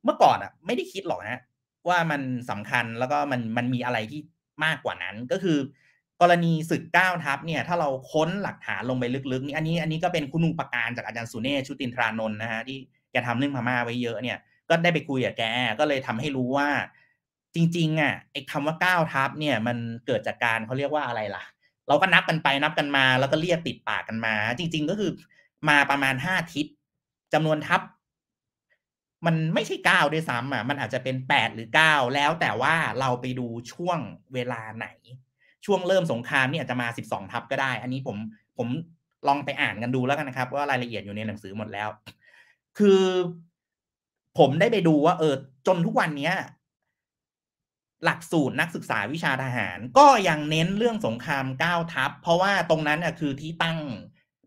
S2: เมื่อก่อนอ่ะ ไม่ได้คิดหรอกนะ ว่ามันสำคัญแล้วก็มันมันมีอะไรที่มากกว่านั้น ก็คือกรณีศึกเก้าทับเนี่ย ถ้าเราค้นหลักฐานลงไปลึกๆนี่อันนี้อันนี้ก็เป็นคุณูปการจากอาจารย์สุเนศชุตินทรานนท์นะฮะที่แกทำเรื่องพม่าไว้เยอะ เนี่ยก็ได้ไปคุยกับแก ก็เลยทำให้รู้ว่าจริงๆอ่ะไอ้คำว่าเก้าทับเนี่ย มันเกิดจากการเขาเรียกว่าอะไรล่ะเราก็นับกันไปนับกันมา แล้วก็เรียกติดปากกันมา จริง ๆ ก็คือมาประมาณห้าทิศจำนวนทับมันไม่ใช่เก้าด้วยซ้ำอ่ะมันอาจจะเป็นแปดหรือเก้าแล้ว แต่ว่าเราไปดูช่วงเวลาไหน ช่วงเริ่มสงครามนี่อาจจะมาสิบสองทับก็ได้ อันนี้ผมผมลองไปอ่านกันดูแล้วกันนะครับ ว่ารายละเอียดอยู่ในหนังสือหมดแล้ว คือ ผมได้ไปดูว่าเออ จนทุกวันเนี้ยหลักสูตรนักศึกษาวิชาทหาร ก็ยังเน้นเรื่องสงครามก้าวทัพ เพราะว่าตรงนั้นอ่ะคือที่ตั้ง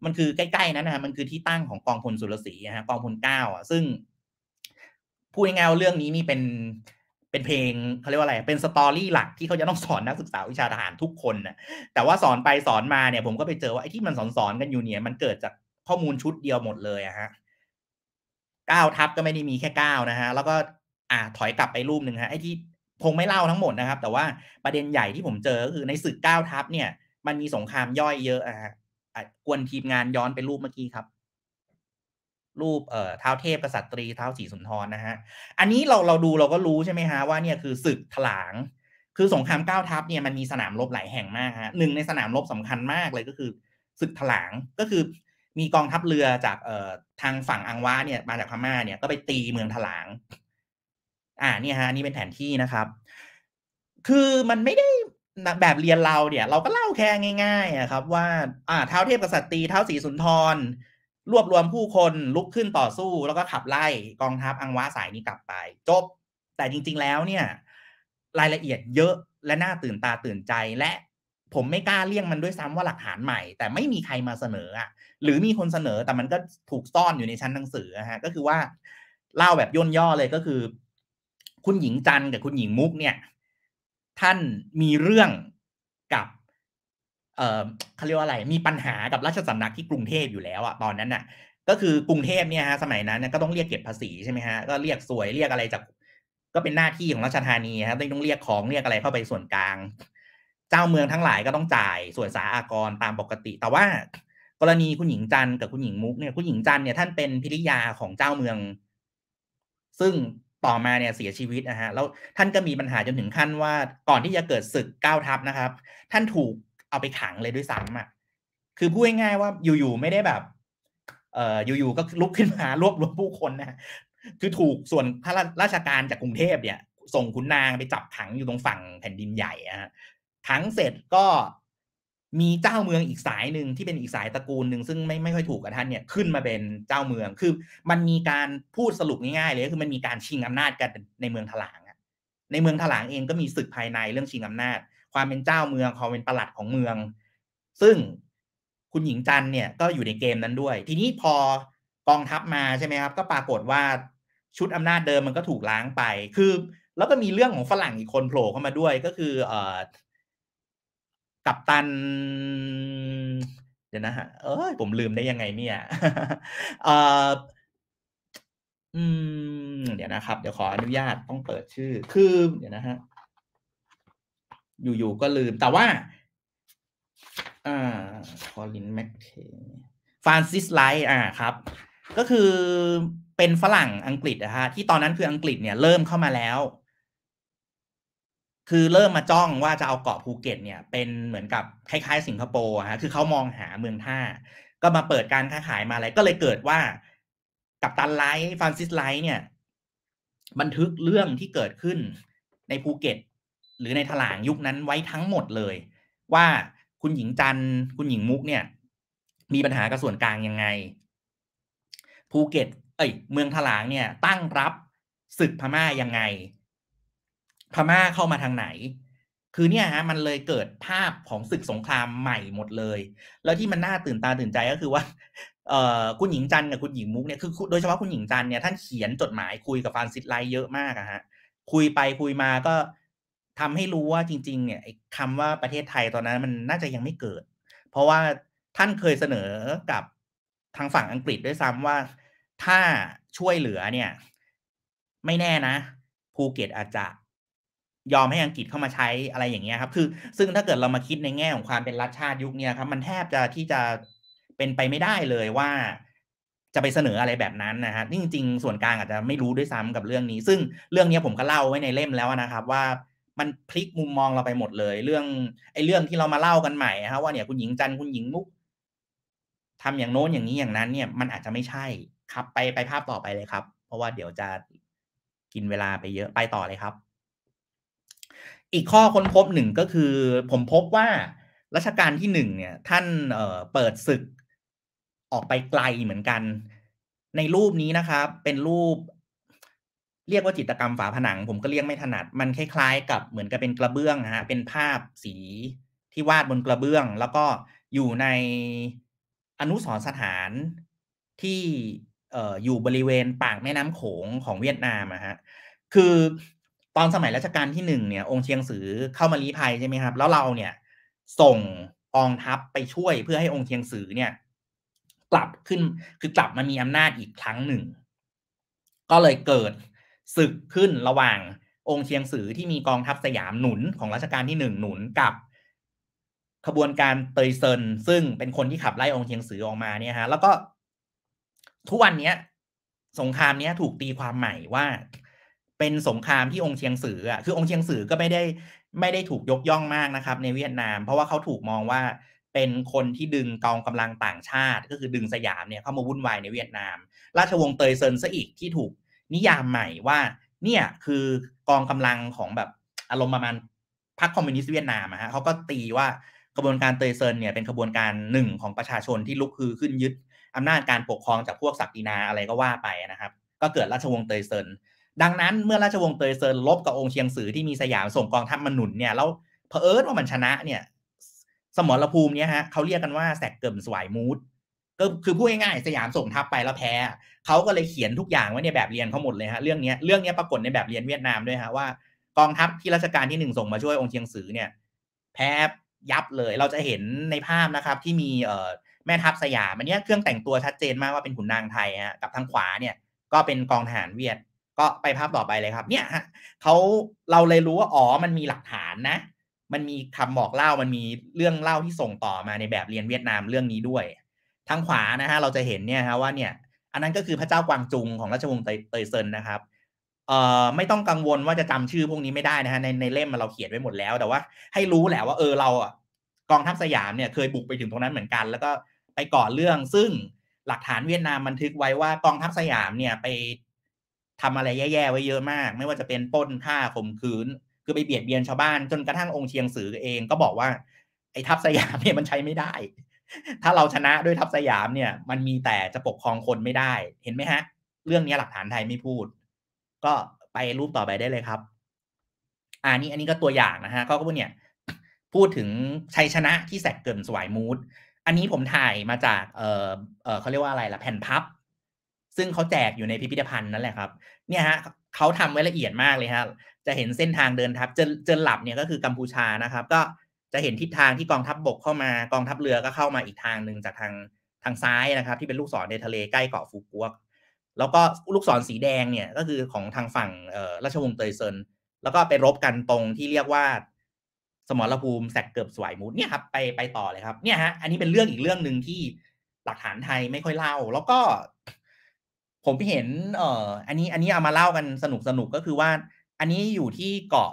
S2: มันคือใกล้ๆนั้นนะมันคือที่ตั้งของกองพลสุรศรีฮะกองพลเก้าอ่ะซึ่งพูดง่ายๆเรื่องนี้นี่เป็นเป็นเพลงเขาเรียกว่าอะไรเป็นสตอรี่หลักที่เขาจะต้องสอนนักศึกษาวิชาทหารทุกคนนะแต่ว่าสอนไปสอนมาเนี่ย ผมก็ไปเจอว่าไอ้ที่มันสอนสอนกันอยู่เนี่ย มันเกิดจากข้อมูลชุดเดียวหมดเลยอะฮะเก้าทัพก็ไม่ได้มีแค่เก้านะฮะ แล้วก็อ่าถอยกลับไปรูปหนึ่งฮะไอ้ที่คงไม่เล่าทั้งหมดนะครับ แต่ว่าประเด็นใหญ่ที่ผมเจอก็คือในศึกเก้าทัพ เนี่ยมันมีสงครามย่อยเยอะอะฮะกวนทีมงานย้อนไปรูปเมื่อกี้ครับ รูปเอ่อเท้าเทพกษัตริ์เท้าสีสุนทรนะฮะอันนี้เราเราดูเราก็รู้ใช่ไหมฮะว่าเนี่ยคือศึกถลาง คือสงครามเก้าทัพเนี่ยมันมีสนามรบหลายแห่งมากฮะหนึ่งในสนามรบสำคัญมากเลยก็คือศึกถลางก็คือ มีกองทัพเรือจากเอ่อทางฝั่งอังวะเนี่ยมาจากพม่าเนี่ยก็ไปตีเมืองถลางอ่าเนี่ยฮะนี่เป็นแผนที่นะครับ คือมันไม่ได้แบบเรียนเราเนี่ย เราก็เล่าแค่ง่ายๆครับว่าอ่าเท้าเทพกษัตริย์เท้าสีสุนทร รวบรวมผู้คนลุกขึ้นต่อสู้ แล้วก็ขับไล่กองทัพอังวาสายนี้กลับไป จบ แต่จริงๆแล้วเนี่ย รายละเอียดเยอะและน่าตื่นตาตื่นใจและผมไม่กล้าเลี่ยงมันด้วยซ้ำว่าหลักฐานใหม่ แต่ไม่มีใครมาเสนออะหรือมีคนเสนอแต่มันก็ถูกซ่อนอยู่ในชั้นหนังสือฮะก็คือว่าเล่าแบบย่นย่อเลยก็คือคุณหญิงจันกับคุณหญิงมุก เนี่ย ท่านมีเรื่องกับ เออเขาเรียกว่าอะไรมีปัญหากับราชสำนักที่กรุงเทพอยู่แล้วอะตอนนั้นน่ะ ก็คือกรุงเทพเนี่ยฮะสมัยนั้นก็ต้องเรียกเก็บภาษีใช่ไหมฮะก็เรียกสวยเรียกอะไรจาก ก็เป็นหน้าที่ของราชธานีฮะต้องเรียกของเรียกอะไรเข้าไปส่วนกลาง เจ้าเมืองทั้งหลายก็ต้องจ่าย ส่วนสาอากรตามปกติ แต่ว่า กรณีคุณหญิงจันกับคุณหญิงมุกเนี่ยคุณหญิงจันเนี่ยท่านเป็นพิริยาของเจ้าเมือง ซึ่งต่อมาเนี่ยเสียชีวิตนะฮะ แล้วท่านก็มีปัญหาจนถึงขั้นว่า ก่อนที่จะเกิดศึกก้าวทับนะครับ ท่านถูกเอาไปขังเลยด้วยซ้ำอ่ะคือพูดง่ายๆ ว่าอยู่ๆไม่ได้แบบ เอ่ออยู่ๆก็ลุกขึ้นมารวบรวมผู้คนนะคือถูกส่วนพระราชการจากกรุงเทพเนี่ยส่งขุนนางไปจับขังอยู่ตรงฝั่งแผ่นดินใหญ่อะขังเสร็จก็มีเจ้าเมืองอีกสายหนึ่งที่เป็นอีกสายตระกูลหนึ่งซึ่งไม่ไม่ค่อยถูกกับท่านเนี่ยขึ้นมาเป็นเจ้าเมืองคือมันมีการพูดสรุปง่ายๆ เลยคือมันมีการชิงอำนาจกันในเมืองถลางอะในเมืองถลางเองก็มีศึกภายในเรื่องชิงอำนาจ ความเป็นเจ้าเมืองความเป็นประหลัดของเมือง ซึ่งคุณหญิงจันเนี่ยก็อยู่ในเกมนั้นด้วย ทีนี้พอกองทัพมาใช่ไหมครับ ก็ปรากฏว่าชุดอำนาจเดิมมันก็ถูกล้างไปคือ แล้วก็มีเรื่องของฝรั่งอีกคนโผล่เข้ามาด้วยก็คือ เอ่อกับตัน เดี๋ยวนะฮะ เอ้ยผมลืมได้ยังไงเนี่ยเออืมเดี๋ยวนะครับ เดี๋ยวขออนุญาตต้องเปิดชื่อ คือ เดี๋ยวนะฮะ อยู่ๆ ก็ลืม แต่ว่าอ่าคอลินแม็กเคฟรานซิสไลท์อ่าครับ ก็คือ เป็นฝรั่งอังกฤษนะฮะ ที่ตอนนั้นคืออังกฤษเนี่ย เริ่มเข้ามาแล้วคือเริ่มมาจ้องว่าจะเอาเกาะภูเก็ต เนี่ย เป็นเหมือนกับคล้ายๆ สิงคโปร์ฮะ คือเขามองหาเมืองท่า ก็มาเปิดการค้าขายมาอะไรก็เลยเกิดว่ากับตันไลท์ฟรานซิสไลท์เนี่ย บันทึกเรื่องที่เกิดขึ้นในภูเก็ต หรือในถลางยุคนั้นไว้ทั้งหมดเลย ว่าคุณหญิงจันคุณหญิงมุกเนี่ย มีปัญหากับส่วนกลางยังไง ภูเก็ตเอ้ยเมืองถลางเนี่ย ตั้งรับศึกพม่ายังไงพม่าเข้ามาทางไหน คือเนี่ยฮะ มันเลยเกิดภาพของศึกสงครามใหม่หมดเลย แล้วที่มันน่าตื่นตาตื่นใจก็คือว่าเอ่อคุณหญิงจันกับคุณหญิงมุกเนี่ย คือโดยเฉพาะคุณหญิงจันเนี่ยท่านเขียนจดหมายคุยกับฟานซิสไลเยอะมากอะฮะ คุยไปคุยมาก็ทำให้รู้ว่าจริงๆ เนี่ยคำว่าประเทศไทยตอนนั้นมันน่าจะยังไม่เกิด เพราะว่าท่านเคยเสนอกับทางฝั่งอังกฤษด้วยซ้ำว่า ถ้าช่วยเหลือเนี่ย ไม่แน่นะภูเก็ตอาจจะยอมให้อังกฤษเข้ามาใช้อะไรอย่างเงี้ยครับ คือซึ่งถ้าเกิดเรามาคิดในแง่ของความเป็นรัฐชาติยุคนี้ครับ มันแทบจะที่จะเป็นไปไม่ได้เลยว่า จะไปเสนออะไรแบบนั้นนะฮะจริง ๆ ส่วนกลางอาจจะไม่รู้ด้วยซ้ำกับเรื่องนี้ ซึ่งเรื่องนี้ผมก็เล่าไว้ในเล่มแล้วนะครับ ว่ามันพลิกมุมมองเราไปหมดเลย เรื่องไอ้เรื่องที่เรามาเล่ากันใหม่ฮะว่าเนี่ยคุณหญิงจันคุณหญิงมุกทำอย่างโน้นอย่างนี้อย่างนั้น เนี่ย มันอาจจะไม่ใช่ครับ ไปไปภาพต่อไปเลยครับ เพราะว่าเดี๋ยวจะกินเวลาไปเยอะไปต่อเลยครับอีกข้อค้นพบหนึ่งก็คือผมพบว่ารัชกาลที่หนึ่งเนี่ย ท่านเเปิดศึกออกไปไกลเหมือนกัน ในรูปนี้นะครับ เป็นรูป เรียกว่าจิตกรรมฝาผนัง ผมก็เรียกไม่ถนัด มันคล้าย ๆ กับเหมือนกับเป็นกระเบื้องฮะเป็นภาพสีที่วาดบนกระเบื้อง แล้วก็อยู่ในอนุสรสถานที่อยู่บริเวณปากแม่น้ำโขงของเวียดนามอะฮะคือตอนสมัยรัชกาลที่หนึ่งเนี่ย องค์เชียงสือเข้ามาลี้ภัยใช่ไหมครับแล้วเราเนี่ยส่งกองทัพไปช่วยเพื่อให้องค์เชียงสือเนี่ย กลับขึ้นคือกลับมามีอำนาจอีกครั้งหนึ่ง ก็เลยเกิดศึกขึ้นระหว่างองค์เชียงสือที่มีกองทัพสยามหนุนของรัชกาลที่หนึ่งหนุนกับ ขบวนการเตยเซินซึ่งเป็นคนที่ขับไล่องค์เชียงสือออกมาเนี่ยฮะแล้วก็ ทุกวันเนี้ย สงครามเนี้ยถูกตีความใหม่ว่าเป็นสงครามที่องค์เชียงสืออ่ะ คือองค์เชียงสือก็ไม่ได้ไม่ได้ถูกยกย่องมากนะครับ ในเวียดนาม เพราะว่าเขาถูกมองว่าเป็นคนที่ดึงกองกำลังต่างชาติ ก็คือดึงสยามเนี่ยเข้ามาวุ่นวายในเวียดนาม ราชวงศ์เตยเซินซะอีกที่ถูกนิยามใหม่ว่าเนี่ยคือกองกำลังของแบบอารมณ์ประมาณพรรคคอมมิวนิสต์เวียดนามอะฮะเขาก็ตีว่ากระบวนการเตยเซินเนี่ยเป็นกระบวนการหนึ่งของประชาชนที่ลุกฮือขึ้นยึดอำนาจการปกครองจากพวกศักดินาอะไรก็ว่าไปนะครับ ก็เกิดราชวงศ์เตยเซินดังนั้นเมื่อราชวงศ์เตยเซินลบกับองค์เชียงสือที่มีสยามส่งกองทัพมาหนุนเนี่ยแล้วเผอิญว่ามันชนะเนี่ยสมรภูมิเนี่ยฮะเขาเรียกกันว่าแสกเกิมสวายมูดก็คือพูดง่ายๆสยามส่งทัพไปแล้วแพ้ เขาก็เลยเขียนทุกอย่างไว้ในแบบเรียนเขาหมดเลยฮะเรื่องนี้เรื่องนี้ปรากฏในแบบเรียนเวียดนามด้วยฮะว่า กองทัพที่ราชการที่หนึ่งส่งมาช่วยองค์เชียงสือเนี่ยแพ้ยับเลยเราจะเห็นในภาพนะครับที่มีเอ่อแม่ทัพสยามอันนี้เครื่องแต่งตัวชัดเจนมากว่าเป็นขุนนางไทยฮะกับทางขวาเนี่ยก็เป็นกองทหารเวียดก็ไปภาพต่อไปเลยครับเนี่ยฮะเขาเราเลยรู้ว่าอ๋อมันมีหลักฐานนะ มันมีคำบอกเล่ามันมีเรื่องเล่าที่ส่งต่อมาในแบบเรียนเวียดนามเรื่องนี้ด้วยทางขวานะฮะเราจะเห็นเนี่ยฮะว่าเนี่ย อันนั้นก็คือพระเจ้ากวางจุงของราชวงศ์เตยเซินนะครับเอ่อไม่ต้องกังวลว่าจะจำชื่อพวกนี้ไม่ได้นะฮะในในเล่มเราเขียนไว้หมดแล้ว แต่ว่าให้รู้แหละว่าเออเราอ่ะกองทัพสยามเนี่ยเคยบุกไปถึงตรงนั้นเหมือนกัน แล้วก็ไปก่อเรื่องซึ่งหลักฐานเวียดนามบันทึกไว้ว่ากองทัพสยามเนี่ยไปทำอะไรแย่ๆ ไว้เยอะมาก ไม่ว่าจะเป็นป้นฆ่าข่มขืน คือไปเบียดเบียนชาวบ้านจนกระทั่งองค์เชียงสือเองก็บอกว่า ไอ้ทัพสยามเนี่ยมันใช้ไม่ได้ ถ้าเราชนะด้วยทัพสยามเนี่ย มันมีแต่จะปกครองคนไม่ได้ เห็นไหมฮะ เรื่องนี้หลักฐานไทยไม่พูด ก็ไปรูปต่อไปได้เลยครับอันนี้อันนี้ก็ตัวอย่างนะฮะเขาก็พูดเนี่ย พูดถึงชัยชนะที่แสกเกินสวายมูดอันนี้ผมถ่ายมาจาก เออเออเขาเรียกว่าอะไรล่ะแผ่นพับซึ่งเขาแจกอยู่ในพิพิธภัณฑ์นั่นแหละครับ เนี่ยฮะเขาทำไว้ละเอียดมากเลยฮะ จะเห็นเส้นทางเดินทัพเจนหลับเนี่ยก็คือกัมพูชานะครับ ก็จะเห็นทิศทางที่กองทัพบบกเข้ามากองทัพเรือก็เข้ามาอีกทางหนึ่งจากทางทางซ้ายนะครับ ที่เป็นลูกศรในทะเลใกล้เกาะฟูกวก แล้วก็ลูกศรสีแดงเนี่ยก็คือของทางฝั่งราชวงศ์เตยเซินแล้วก็ไปรบกันตรงที่เรียกว่า สมรภูมิแสกเกือบสวยมูดเนี่ยครับไปไปต่อเลยครับ เนี่ยฮะอันนี้เป็นเรื่องอีกเรื่องหนึ่งที่หลักฐานไทยไม่ค่อยเล่า แล้วก็ผมเห็น เอ่ออันนี้อันนี้เอามาเล่ากันสนุกสนุกก็คือว่า อันนี้อยู่ที่เกาะ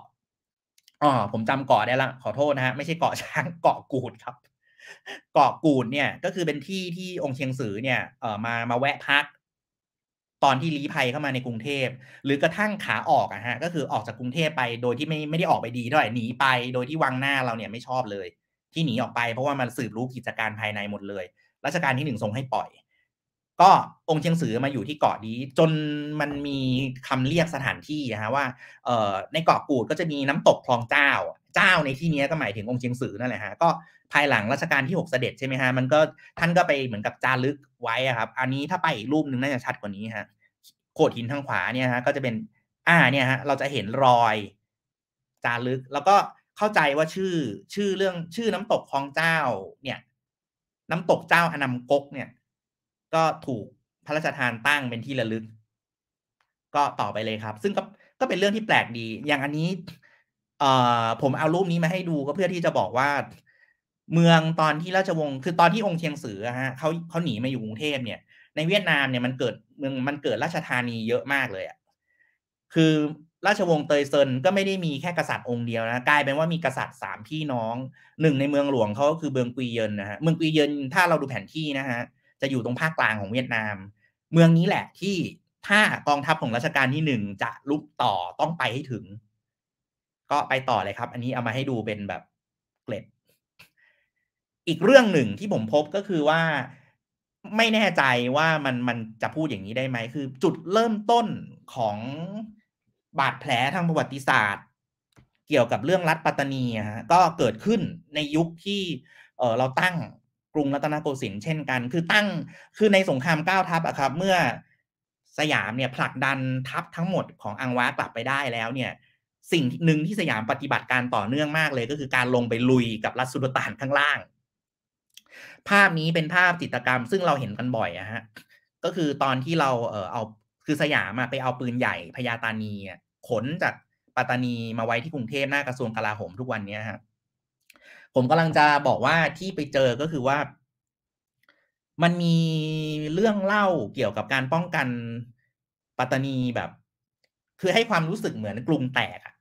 S2: อ๋อผมจำเกาะได้ละ ขอโทษนะฮะไม่ใช่เกาะช้างเกาะกูดครับ เกาะกูดเนี่ย ก็คือเป็นที่ที่องค์เชียงสือเนี่ยเอ่อ มามาแวะพัก ตอนที่ลี้ภัยเข้ามาในกรุงเทพหรือกระทั่งขาออกอะฮะ ก็คือออกจากกรุงเทพไปโดยที่ไม่ไม่ได้ออกไปดีเท่าไหร่หนีไป โดยที่วังหน้าเราเนี่ยไม่ชอบเลย ที่หนีออกไปเพราะว่ามันสืบรู้กิจการภายในหมดเลยรัชกาลที่หนึ่งทรงให้ปล่อยก็องค์เชียงสือมาอยู่ที่เกาะนี้ จนมันมีคำเรียกสถานที่นะฮะ ว่าในเกาะกูดก็จะมีน้ำตกคลองเจ้า เจ้าในที่นี้ก็หมายถึงองค์เชียงสือนั่นแหละฮะก็ภายหลังรัชกาลที่ 6 เสด็จใช่ไหมฮะมัน ก็ท่านก็ไปเหมือนกับจารึกไว้ครับ อันนี้ถ้าไปอีกรูปหนึ่งน่าจะชัดกว่านี้ฮะโขดหินทางขวาเนี่ยฮะ ก็จะเป็น อ่าเนี่ยฮะ เราจะเห็นรอยจารึก แล้วก็เข้าใจว่าชื่อ ชื่อเรื่องชื่อน้ำตกคลองเจ้า เนี่ย น้ำตกเจ้าอนัมกกเนี่ยก็ถูกพระราชทานตั้งเป็นที่ระลึก ก็ต่อไปเลยครับ ซึ่งก็ก็เป็นเรื่องที่แปลกดี อย่างอันนี้ เอ่อผมเอารูปนี้มาให้ดูก็เพื่อที่จะบอกว่า เมืองตอนที่ราชวงศ์คือตอนที่องค์เชียงสือฮะเขาเขาหนีมาอยู่กรุงเทพเนี่ย ในเวียดนามเนี่ยมันเกิดเมืองมันเกิดราชธานีเยอะมากเลยอะคือราชวงศ์เตยเซินก็ไม่ได้มีแค่กษัตริย์องค์เดียวนะกลายเป็นว่ามีกษัตริย์สามพี่น้องหนึ่งในเมืองหลวงเขาก็คือเมืองกุยเยินนะฮะเมืองกุยเยินถ้าเราดูแผนที่นะฮะจะอยู่ตรงภาคกลางของเวียดนาม เมืองนี้แหละที่ถ้ากองทัพของรัชกาลที่หนึ่งจะลุกต่อต้องไปให้ถึง ก็ไปต่อเลยครับ อันนี้เอามาให้ดูเป็นแบบ เกล็ด อีกเรื่องหนึ่งที่ผมพบก็คือว่าไม่แน่ใจว่ามันมันจะพูดอย่างนี้ได้ไหมคือ จุดเริ่มต้นของบาดแผลทางประวัติศาสตร์ เกี่ยวกับเรื่องรัฐปัตตานีฮะก็เกิดขึ้นในยุคที่ เออเราตั้งกรุงรัตนโกสินทร์เช่นกันคือตั้งคือในสงครามเก้าทัพอะครับ เมื่อสยามเนี่ยผลักดันทัพทั้งหมดของอังวากลับไปได้แล้วเนี่ย สิ่งหนึ่งที่สยามปฏิบัติการต่อเนื่องมากเลย ก็คือการลงไปลุยกับรัสสุลต่านข้างล่าง ภาพนี้เป็นภาพจิตรกรรมซึ่งเราเห็นกันบ่อยอะฮะก็คือตอนที่เราเออเอาคือสยามไปเอาปืนใหญ่พญาตานีขนจากปัตตานีมาไว้ที่กรุงเทพหน้ากระทรวงกลาโหมทุกวันเนี้ฮะผมกำลังจะบอกว่าที่ไปเจอก็คือว่า มันมีเรื่องเล่าเกี่ยวกับการป้องกันปัตตานีแบบ คือให้ความรู้สึกเหมือนกรุงแตกอะ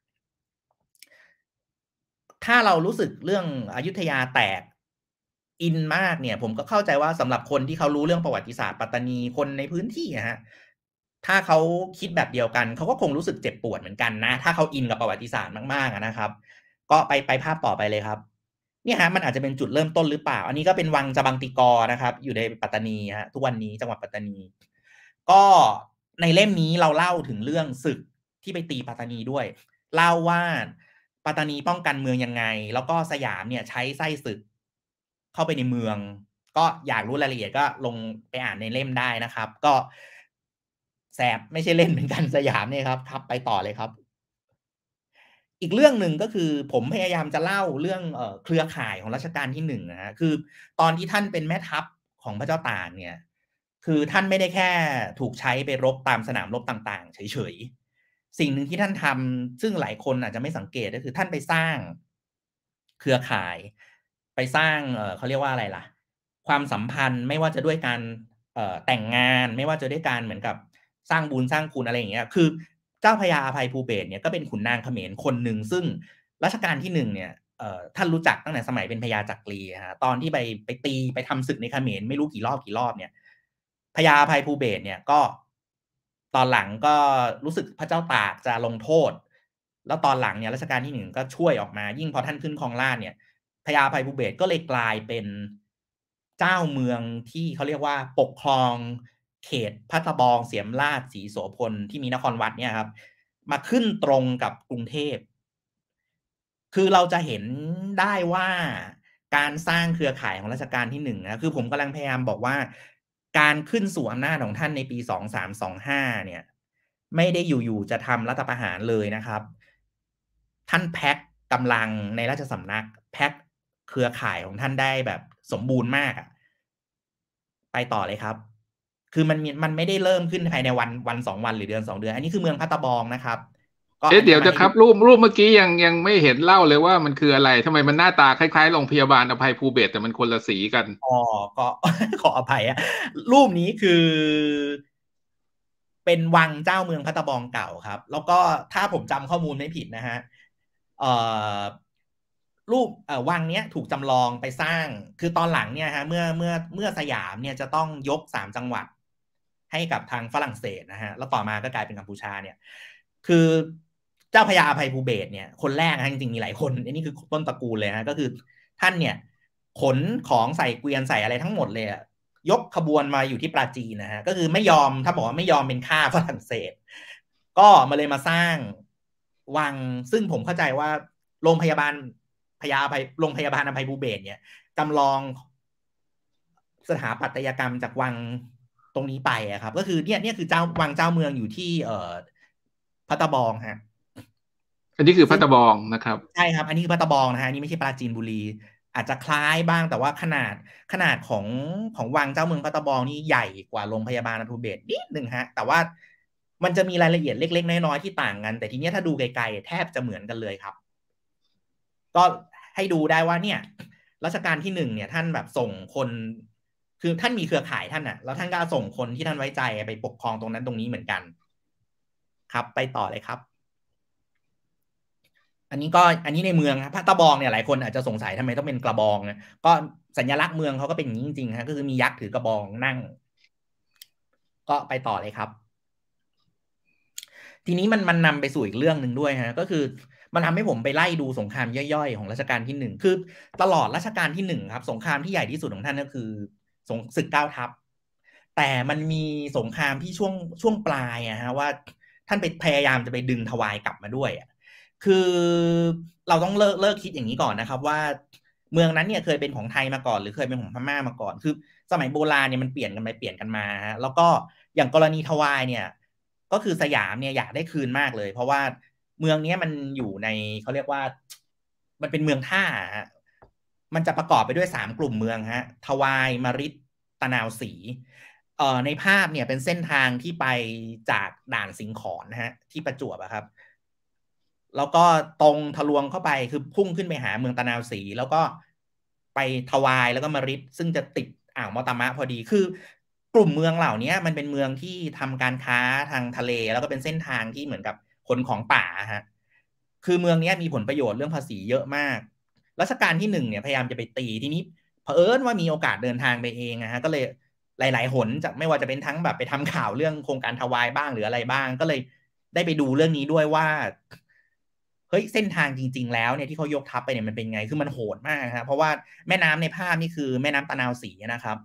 S2: ถ้าเรารู้สึกเรื่องอยุธยาแตกอินมากเนี่ยผมก็เข้าใจว่าสำหรับคนที่เขารู้เรื่องประวัติศาสตร์ปัตตานีคนในพื้นที่นะฮะถ้าเขาคิดแบบเดียวกันเขาก็คงรู้สึกเจ็บปวดเหมือนกันนะถ้าเขาอินกับประวัติศาสตร์มากๆนะครับ ก็ไปไปภาพต่อไปเลยครับนี่ฮะมันอาจจะเป็นจุดเริ่มต้นหรือเปล่าอันนี้ก็เป็นวังจบังติกอนะครับ อยู่ในปัตตานีฮะทุกวันนี้จังหวัดปัตตานี ก็ในเล่มนี้เราเล่าถึงเรื่องศึกที่ไปตีปัตตานีด้วย เล่าว่าปัตตานีป้องกันเมืองยังไง แล้วก็สยามเนี่ยใช้ไส้ศึก เข้าไปในเมือง ก็อยากรู้รายละเอียด ก็ลงไปอ่านในเล่มได้นะครับ ก็แสบไม่ใช่เล่นเหมือนกันสยามเนี่ยครับทับไปต่อเลยครับอีกเรื่องหนึ่งก็คือผมพยายามจะเล่าเรื่องเครือข่ายของรัชกาลที่หนึ่งนะฮะคือ ตอนที่ท่านเป็นแม่ทัพของพระเจ้าตากเนี่ย คือท่านไม่ได้แค่ถูกใช้ไปรบตามสนามรบต่างๆเฉยๆสิ่งหนึ่งที่ท่านทำ ซึ่งหลายคนอาจจะไม่สังเกตก็คือท่านไปสร้างเครือข่ายไปสร้างเขาเรียกว่าอะไรล่ะ ความสัมพันธ์ไม่ว่าจะด้วยการแต่งงาน ไม่ว่าจะด้วยการเหมือนกับสร้างบุญสร้างคุณอะไรอย่างเงี้ยคือเจ้าพญาอภัยภูเบศเนี่ยก็เป็นขุนนางเขมรคนหนึ่งซึ่งรัชกาลที่หนึ่งเนี่ยท่านรู้จักตั้งแต่สมัยเป็นพญาจักรีฮะตอนที่ไปไปตีไปทำศึกในเขมร ไม่รู้กี่รอบกี่รอบเนี่ยพญาอภัยภูเบศเนี่ยก็ตอนหลังก็รู้สึกพระเจ้าตากจะลงโทษ แล้วตอนหลังเนี่ยรัชกาลที่หนึ่งก็ช่วยออกมายิ่งพอท่านขึ้นครองราชเนี่ยพญาภัยภูเบศก็เลยกลายเป็นเจ้าเมืองที่เขาเรียกว่าปกครองเขตพัทบองเสียมราชสีโสพลที่มีนครวัดเนี่ยครับมาขึ้นตรงกับกรุงเทพ คือเราจะเห็นได้ว่าการสร้างเครือข่ายของรัชกาลที่หนึ่งนะ คือ ผมกำลังพยายามบอกว่า การขึ้นสู่อำนาจของท่านในปีสองสามสองห้าเนี่ย ไม่ได้อยู่ๆจะทำรัฐประหารเลยนะครับ ท่านแพ็คกำลังในราชสำนัก แพ็คเครือข่ายของท่านได้แบบสมบูรณ์มากอะไปต่อเลยครับคือมันมันไม่ได้เริ่มขึ้นภายในวันวันสองวัน หรือเดือนสองเดือนอันนี้คือเมืองพัตตบองนะครับ
S1: เอ๊ะเดี๋ยวจะครับ รูปรูปเมื่อกี้ยังยังไม่เห็นเล่าเลยว่ามันคืออะไร ทำไมมันหน้าตาคล้ายๆโรงพยาบาลอภัยภูเบศแต่มันคนละสีกันอ๋อก็ขออภัยอะ
S2: รูปนี้คือ เป็นวังเจ้าเมืองพัตตบองเก่าครับ แล้วก็ถ้าผมจำข้อมูลไม่ผิดนะฮะเอ่อรูปวังเนี้ยถูกจำลองไปสร้าง คือตอนหลังเนี่ยฮะเมื่อเมื่อเมื่อสยามเนี่ยจะต้องยกสามจังหวัดให้กับทางฝรั่งเศสนะฮะแล้วต่อมาก็กลายเป็นกัมพูชาเนี่ย คือเจ้าพญาอภัยภูเบศเนี่ยคนแรกนะจริงๆ มีหลายคนอันนี้คือต้นตระกูลเลยฮะก็คือท่านเนี่ยขนของใส่เกวียนใส่อะไรทั้งหมดเลย ยกขบวนมาอยู่ที่ปราจีนนะฮะก็คือไม่ยอมถ้าบอกว่าไม่ยอมเป็นข้าฝรั่งเศส ก็มาเลยมาสร้างวังซึ่งผมเข้าใจว่า โรงพยาบาลพยาภัยโรงพยาบาลอภัยภูเบศเนี่ยจำลองสถาปัตยกรรมจากวังตรงนี้ไปอะครับก็คือเนี่ยเนี่ยคือเจ้าวังเจ้าเมืองอยู่ที่เอ่อพัตตบองฮะ
S1: อันนี้คือพัตตบองนะครับ
S2: ใช่ครับอันนี้คือพัตตบองนะฮะนี่ไม่ใช่ปราจีนบุรีอาจจะคล้ายบ้าง แต่ว่าขนาดขนาดของของวังเจ้าเมืองพัตตบองนี่ใหญ่กว่าโรงพยาบาลอทูเบศนิดหนึ่งฮะแต่ว่า มันจะมีรายละเอียดเล็ก ๆ น้อยๆที่ต่างกัน แต่ทีนี้ถ้าดูไกลๆ แทบจะเหมือนกันเลยครับ ก็ให้ดูได้ว่าเนี่ยรัชกาลที่หนึ่งเนี่ยท่านแบบส่งคนคือท่านมีเครือข่ายท่านอะแล้วท่านก็ส่งคนที่ท่านไว้ใจไปปกครองตรงนั้นตรงนี้เหมือนกัน ครับ ไปต่อเลยครับ อันนี้ก็อันนี้ในเมืองครับพระตะบองเนี่ยหลายคน อาจจะสงสัยทำไมต้องเป็นกระบองก็สัญลักษณ์เมืองเขาก็เป็นอย่างนี้จริงๆับก็คือมียักษ์ถือกระบองนั่ง ก็ไปต่อเลยครับ ทีนี้มันมันนำไปสู่อีกเรื่องหนึ่งด้วยฮะก็คือมันทำให้ผมไปไล่ดูสงครามย่อยๆ ของรัชกาลที่หนึ่งคือ ตลอดรัชกาลที่หนึ่งครับ สงครามที่ใหญ่ที่สุดของท่านก็คือสงศึกเก้าทัพแต่มันมีสงครามที่ช่วง ช่วงปลายอะฮะว่าท่านไปพยายามจะไปดึงทวายกลับมาด้วยอะคือเราต้องเลิกเลิกคิดอย่างนี้ก่อนนะครับ ว่าเมืองนั้นเนี่ยเคยเป็นของไทยมาก่อน หรือเคยเป็นของพม่ามาก่อน คือ สมัยโบราณเนี่ยมันเปลี่ยนกันไปเปลี่ยนกันมาแล้วก็อย่างกรณีทวายเนี่ย ก็คือสยามเนี่ยอยากได้คืนมากเลย เพราะว่าเมืองนี้มันอยู่ในเขาเรียกว่ามันเป็นเมืองท่ามันจะประกอบไปด้วยสามกลุ่มเมืองฮะ ทวายมริตตะนาวสีเอ่อในภาพเนี่ยเป็นเส้นทางที่ไปจากด่านสิงขอนะฮะที่ประจวบอะครับ แล้วก็ตรงทะลวงเข้าไปคือพุ่งขึ้นไปหาเมืองตะนาวสีแล้วก็ไปทวายแล้วก็มริตซึ่งจะติดอ่าวมอตามะพอดีคือ กลุ่มเมืองเหล่านี้มันเป็นเมืองที่ทำการค้าทางทะเล แล้วก็เป็นเส้นทางที่เหมือนกับขนของป่าฮะ คือเมืองนี้มีผลประโยชน์เรื่องภาษีเยอะมากรัชกาลที่หนึ่งเนี่ยพยายามจะไปตีทีนี้เผอิญว่ามีโอกาสเดินทางไปเองนะฮะก็เลยหลาย ๆหนจะไม่ว่าจะเป็นทั้งแบบไปทำข่าวเรื่องโครงการทวายบ้างหรืออะไรบ้าง ก็เลยได้ไปดูเรื่องนี้ด้วยว่าเฮ้ยเส้นทางจริง ๆ แล้วเนี่ยที่เขายกทัพไปเนี่ยมันเป็นไงคือมันโหดมากครับเพราะว่าแม่น้ำในภาพนี่คือ แม่น้ำตะนาวสีนะครับ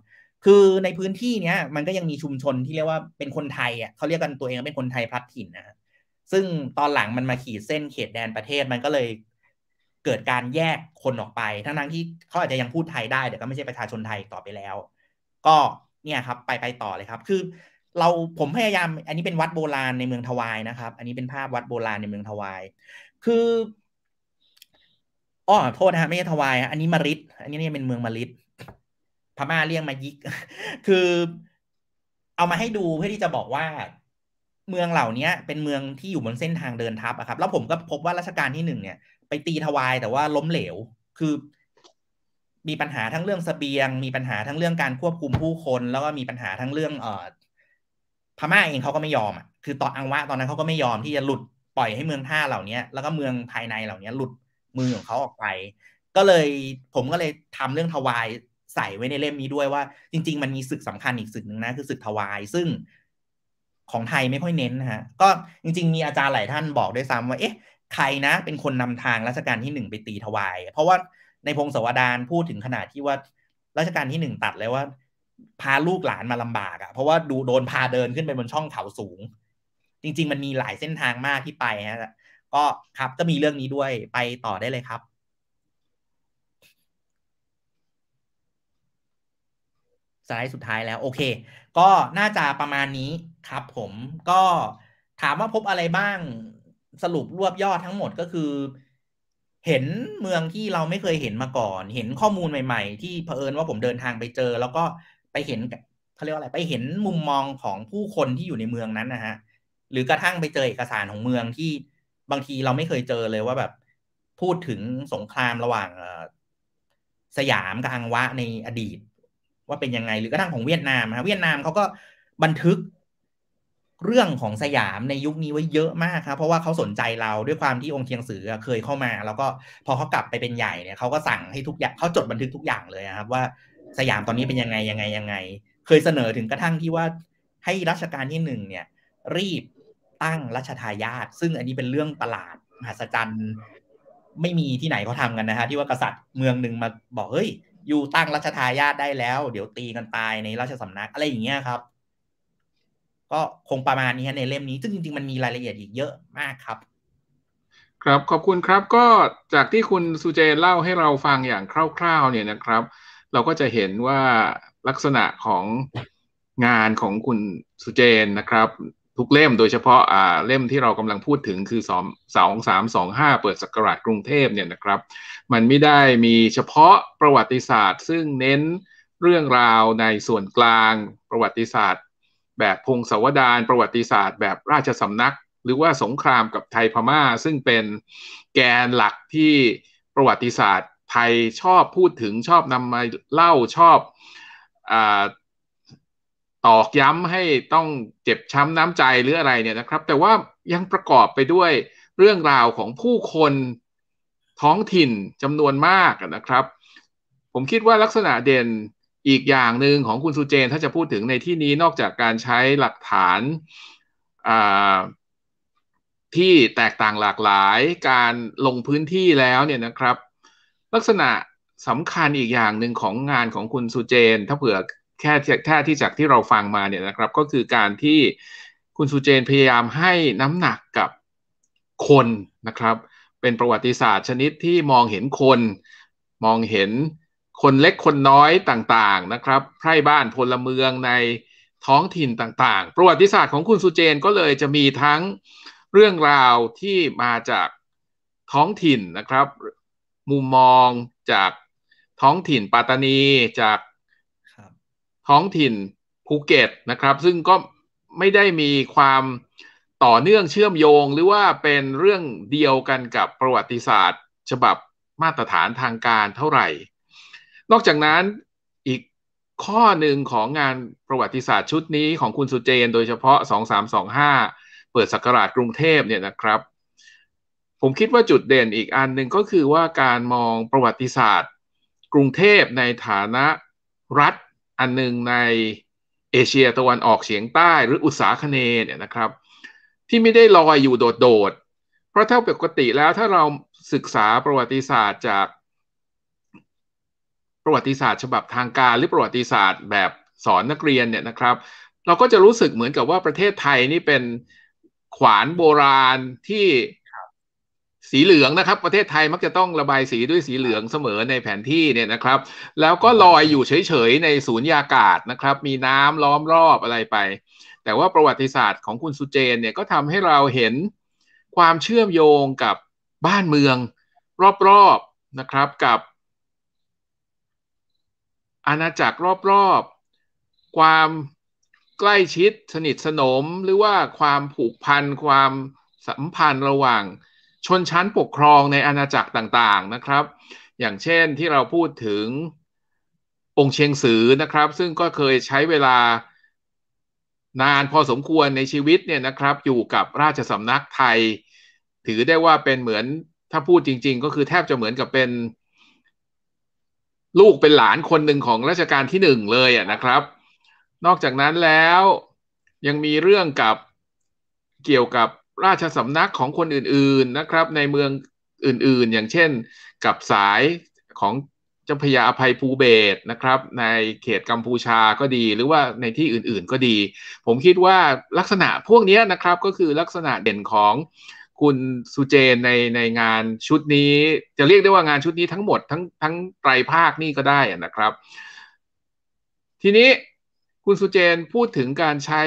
S2: คือในพื้นที่เนี้ยมันก็ยังมีชุมชนที่เรียกว่าเป็นคนไทยอ่ะเขาเรียกกันตัวเองเป็นคนไทยพลัดถิ่นนะซึ่งตอนหลังมันมาขีดเส้นเขตแดนประเทศมันก็เลยเกิดการแยกคนออกไปทั้งนั้นที่เขาอาจจะยังพูดไทยได้แต่ก็ไม่ใช่ประชาชนไทยต่อไปแล้ว ก็เนี่ยครับ ไปไปต่อเลยครับ คือ เราผมพยายามอันนี้เป็นวัดโบราณในเมืองทวายนะครับ อันนี้เป็นภาพวัดโบราณในเมืองทวาย คืออ๋อโทษนะฮะไม่ใช่ทวายอันนี้มาริดอันนี้เนี่ยเป็นเมืองมาริดพม่าเรียกมายิก คือเอามาให้ดูเพื่อที่จะบอกว่าเมืองเหล่านี้เป็นเมืองที่อยู่บนเส้นทางเดินทัพอะครับ แล้วผมก็พบว่ารัชกาลที่หนึ่งเนี่ยไปตีทวาย แต่ว่าล้มเหลว คือมีปัญหาทั้งเรื่องสเสบียง มีปัญหาทั้งเรื่องการควบคุมผู้คน แล้วก็มีปัญหาทั้งเรื่อง เออพม่าเองเขาก็ไม่ยอมอ่ะ คือตอนอังวะตอนนั้นเขาก็ไม่ยอมที่จะหลุดปล่อยให้เมืองท่าเหล่านี้แล้วก็เมืองภายในเหล่านี้หลุดมือของเขาออกไป ก็เลยผมก็เลยทำเรื่องทวายใส่ไว้ในเล่มนี้ด้วยว่า จริง ๆ มันมีศึกสำคัญอีกศึกหนึ่งนะคือศึกทวาย ซึ่งของไทยไม่ค่อยเน้นนะฮะ ก็จริง ๆ มีอาจารย์หลายท่านบอกด้วยซ้ำว่า เอ๊ะใครนะเป็นคนนำทางรัชกาลที่หนึ่งไปตีถวาย เพราะว่าในพงศาวดารพูดถึงขนาดที่ว่ารัชกาลที่หนึ่งตัดเลยว่า พาลูกหลานมาลำบากอะ่ะเพราะว่าดูโดนพาเดินขึ้นไปบนช่องเขาสูง จริงๆมันมีหลายเส้นทางมากที่ไปฮะก็ครับก็มีเรื่องนี้ด้วยไปต่อได้เลยครับสไลด์สุดท้ายแล้ว โอเค ก็น่าจะประมาณนี้ครับ ผมก็ถามว่าพบอะไรบ้างสรุปรวบยอดทั้งหมดก็คือ เห็นเมืองที่เราไม่เคยเห็นมาก่อน เห็นข้อมูลใหม่ๆ ที่เผอิญว่าผมเดินทางไปเจอ แล้วก็ไปเห็นเขาเรียกว่าอะไรไปเห็นมุมมองของผู้คนที่อยู่ในเมืองนั้นนะฮะหรือกระทั่งไปเจอเอกสารของเมืองที่ บางทีเราไม่เคยเจอเลยว่าแบบพูดถึงสงครามระหว่างสยามกับอังวะในอดีต ว่าเป็นยังไงหรือกระทั่งของเวียดนามฮะเวียดนามเขาก็บันทึกเรื่องของสยามในยุคนี้ไว้เยอะมากครับเพราะว่าเขาสนใจเราด้วยความที่องค์เชียงสือเคยเข้ามา แล้วก็พอเขากลับไปเป็นใหญ่เนี่ยเขาก็สั่งให้ทุกอย่างเขาจดบันทึกทุกอย่างเลยครับ ว่าสยามตอนนี้เป็นยังไงยังไงยังไง เคยเสนอถึงกระทั่งที่ว่าให้รัชกาลที่หนึ่งเนี่ย รีบตั้งรัชทายาทซึ่งอันนี้เป็นเรื่องประหลาดมหัศจรรย์ไม่มีที่ไหนเขาทากันนะฮะที่ว่ากษัตริย์เมืองหนึ่งมาบอกเฮ้ยอยู่ตั้งรัชทายาทได้แล้ว เดี๋ยวตีกันตายในราชสำนักอะไรอย่างเงี้ยครับก็คงประมาณนี้ในเล่มนี้ ซึ่งจริงๆ มันมีรายละเอียดอีกเยอะมากครับ
S1: ครับขอบคุณครับก็จากที่คุณสุเจนเล่าให้เราฟังอย่างคร่าวๆเนี่ยนะครับ เราก็จะเห็นว่าลักษณะของงานของคุณสุเจนนะครับ ทุกเล่มโดยเฉพาะอ่าเล่มที่เรากำลังพูดถึงคือสองสองสามสองห้าเปิดสักราชกรุงเทพเนี่ยนะครับ มันไม่ได้มีเฉพาะประวัติศาสตร์ ซึ่งเน้นเรื่องราวในส่วนกลางประวัติศาสตร์แบบพงศาวดารประวัติศาสตร์แบบราชสำนัก หรือว่าสงครามกับไทยพมา่า ซึ่งเป็นแกนหลักที่ประวัติศาสตร์ไทยชอบพูดถึงชอบนำมาเล่าชอบอตอกย้ำให้ต้องเจ็บช้ำน้ำใจหรืออะไรเนี่ยนะครับ แต่ว่ายังประกอบไปด้วยเรื่องราวของผู้คนท้องถิ่นจำนวนมากนะครับ ผมคิดว่าลักษณะเด่นอีกอย่างหนึ่งของคุณสุเจนถ้าจะพูดถึงในที่นี้นอกจากการใช้หลักฐานที่แตกต่างหลากหลายการลงพื้นที่แล้วเนี่ยนะครับ ลักษณะสำคัญอีกอย่างหนึ่งของงานของคุณสุเจนถ้าเผื่อแค่แค่ที่จากที่เราฟังมาเนี่ยนะครับ ก็คือการที่คุณสุเจนพยายามให้น้ำหนักกับคนนะครับ เป็นประวัติศาสตร์ชนิดที่มองเห็นคนมองเห็นคนเล็กคนน้อยต่างๆนะครับไพร่บ้านพลเมืองในท้องถิ่นต่างๆ ประวัติศาสตร์ของคุณสุเจนก็เลยจะมีทั้งเรื่องราวที่มาจากท้องถิ่นนะครับ มุมมองจากท้องถิ่นปัตตานีจากท้องถิ่นภูเก็ตนะครับ ซึ่งก็ไม่ได้มีความต่อเนื่องเชื่อมโยง หรือว่าเป็นเรื่องเดียวกันกับประวัติศาสตร์ ฉบับมาตรฐานทางการเท่าไหร่นอกจากนั้นอีกข้อหนึ่งของงานประวัติศาสตร์ชุดนี้ของคุณสุเจนโดยเฉพาะ 2325 เปิดสักราชกรุงเทพเนี่ยนะครับ ผมคิดว่าจุดเด่นอีกอันหนึ่งก็คือว่าการมองประวัติศาสตร์ กรุงเทพในฐานะรัฐอันหนึ่งในเอเชียตะวันออกเฉียงใต้หรืออุตสาคเนเนี่ยนะครับ ที่ไม่ได้ลอยอยู่โดดๆ เพราะเท่าปกติแล้วถ้าเราศึกษาประวัติศาสตร์จากประวัติศาสตร์ฉบับทางการหรือประวัติศาสตร์แบบสอนนักเรียนเนี่ยนะครับ เราก็จะรู้สึกเหมือนกับว่าประเทศไทยนี่เป็นขวานโบราณที่สีเหลืองนะครับ ประเทศไทยมักจะต้องระบายสีด้วยสีเหลืองเสมอในแผนที่เนี่ยนะครับ แล้วก็ลอยอยู่เฉยๆในศูนยากาศนะครับ มีน้ำล้อมรอบอะไรไป แต่ว่าประวัติศาสตร์ของคุณสุเจนเนี่ย ก็ทำให้เราเห็นความเชื่อมโยงกับบ้านเมืองรอบๆนะครับกับอาณาจักรรอบๆ ความใกล้ชิด สนิทสนมหรือว่าความผูกพันความสัมพันธ์ระหว่างชนชั้นปกครองในอาณาจักรต่าง ๆนะครับ อย่างเช่นที่เราพูดถึงองค์เชียงสือนะครับ ซึ่งก็เคยใช้เวลานานพอสมควรในชีวิตเนี่ยนะครับอยู่กับราชสำนักไทย ถือได้ว่าเป็นเหมือนถ้าพูดจริง ๆ ก็คือแทบจะเหมือนกับเป็นลูกเป็นหลานคนหนึ่งของรัชกาลที่หนึ่งเลยอ่ะนะครับ นอกจากนั้นแล้วยังมีเรื่องกับเกี่ยวกับราชสำนักของคนอื่น ๆนะครับ ในเมืองอื่นๆ อย่างเช่นกับสายของเจ้าพยาอภัยภูเบศนะครับ ในเขตกัมพูชาก็ดี หรือว่าในที่อื่น ๆก็ดี ผมคิดว่าลักษณะพวกนี้นะครับก็คือลักษณะเด่นของคุณสุเจนในในงานชุดนี้จะเรียกได้ว่างานชุดนี้ทั้งหมดทั้งทั้งไตรภาคนี่ก็ได้นะครับ ทีนี้คุณสุเจนพูดถึงการใช้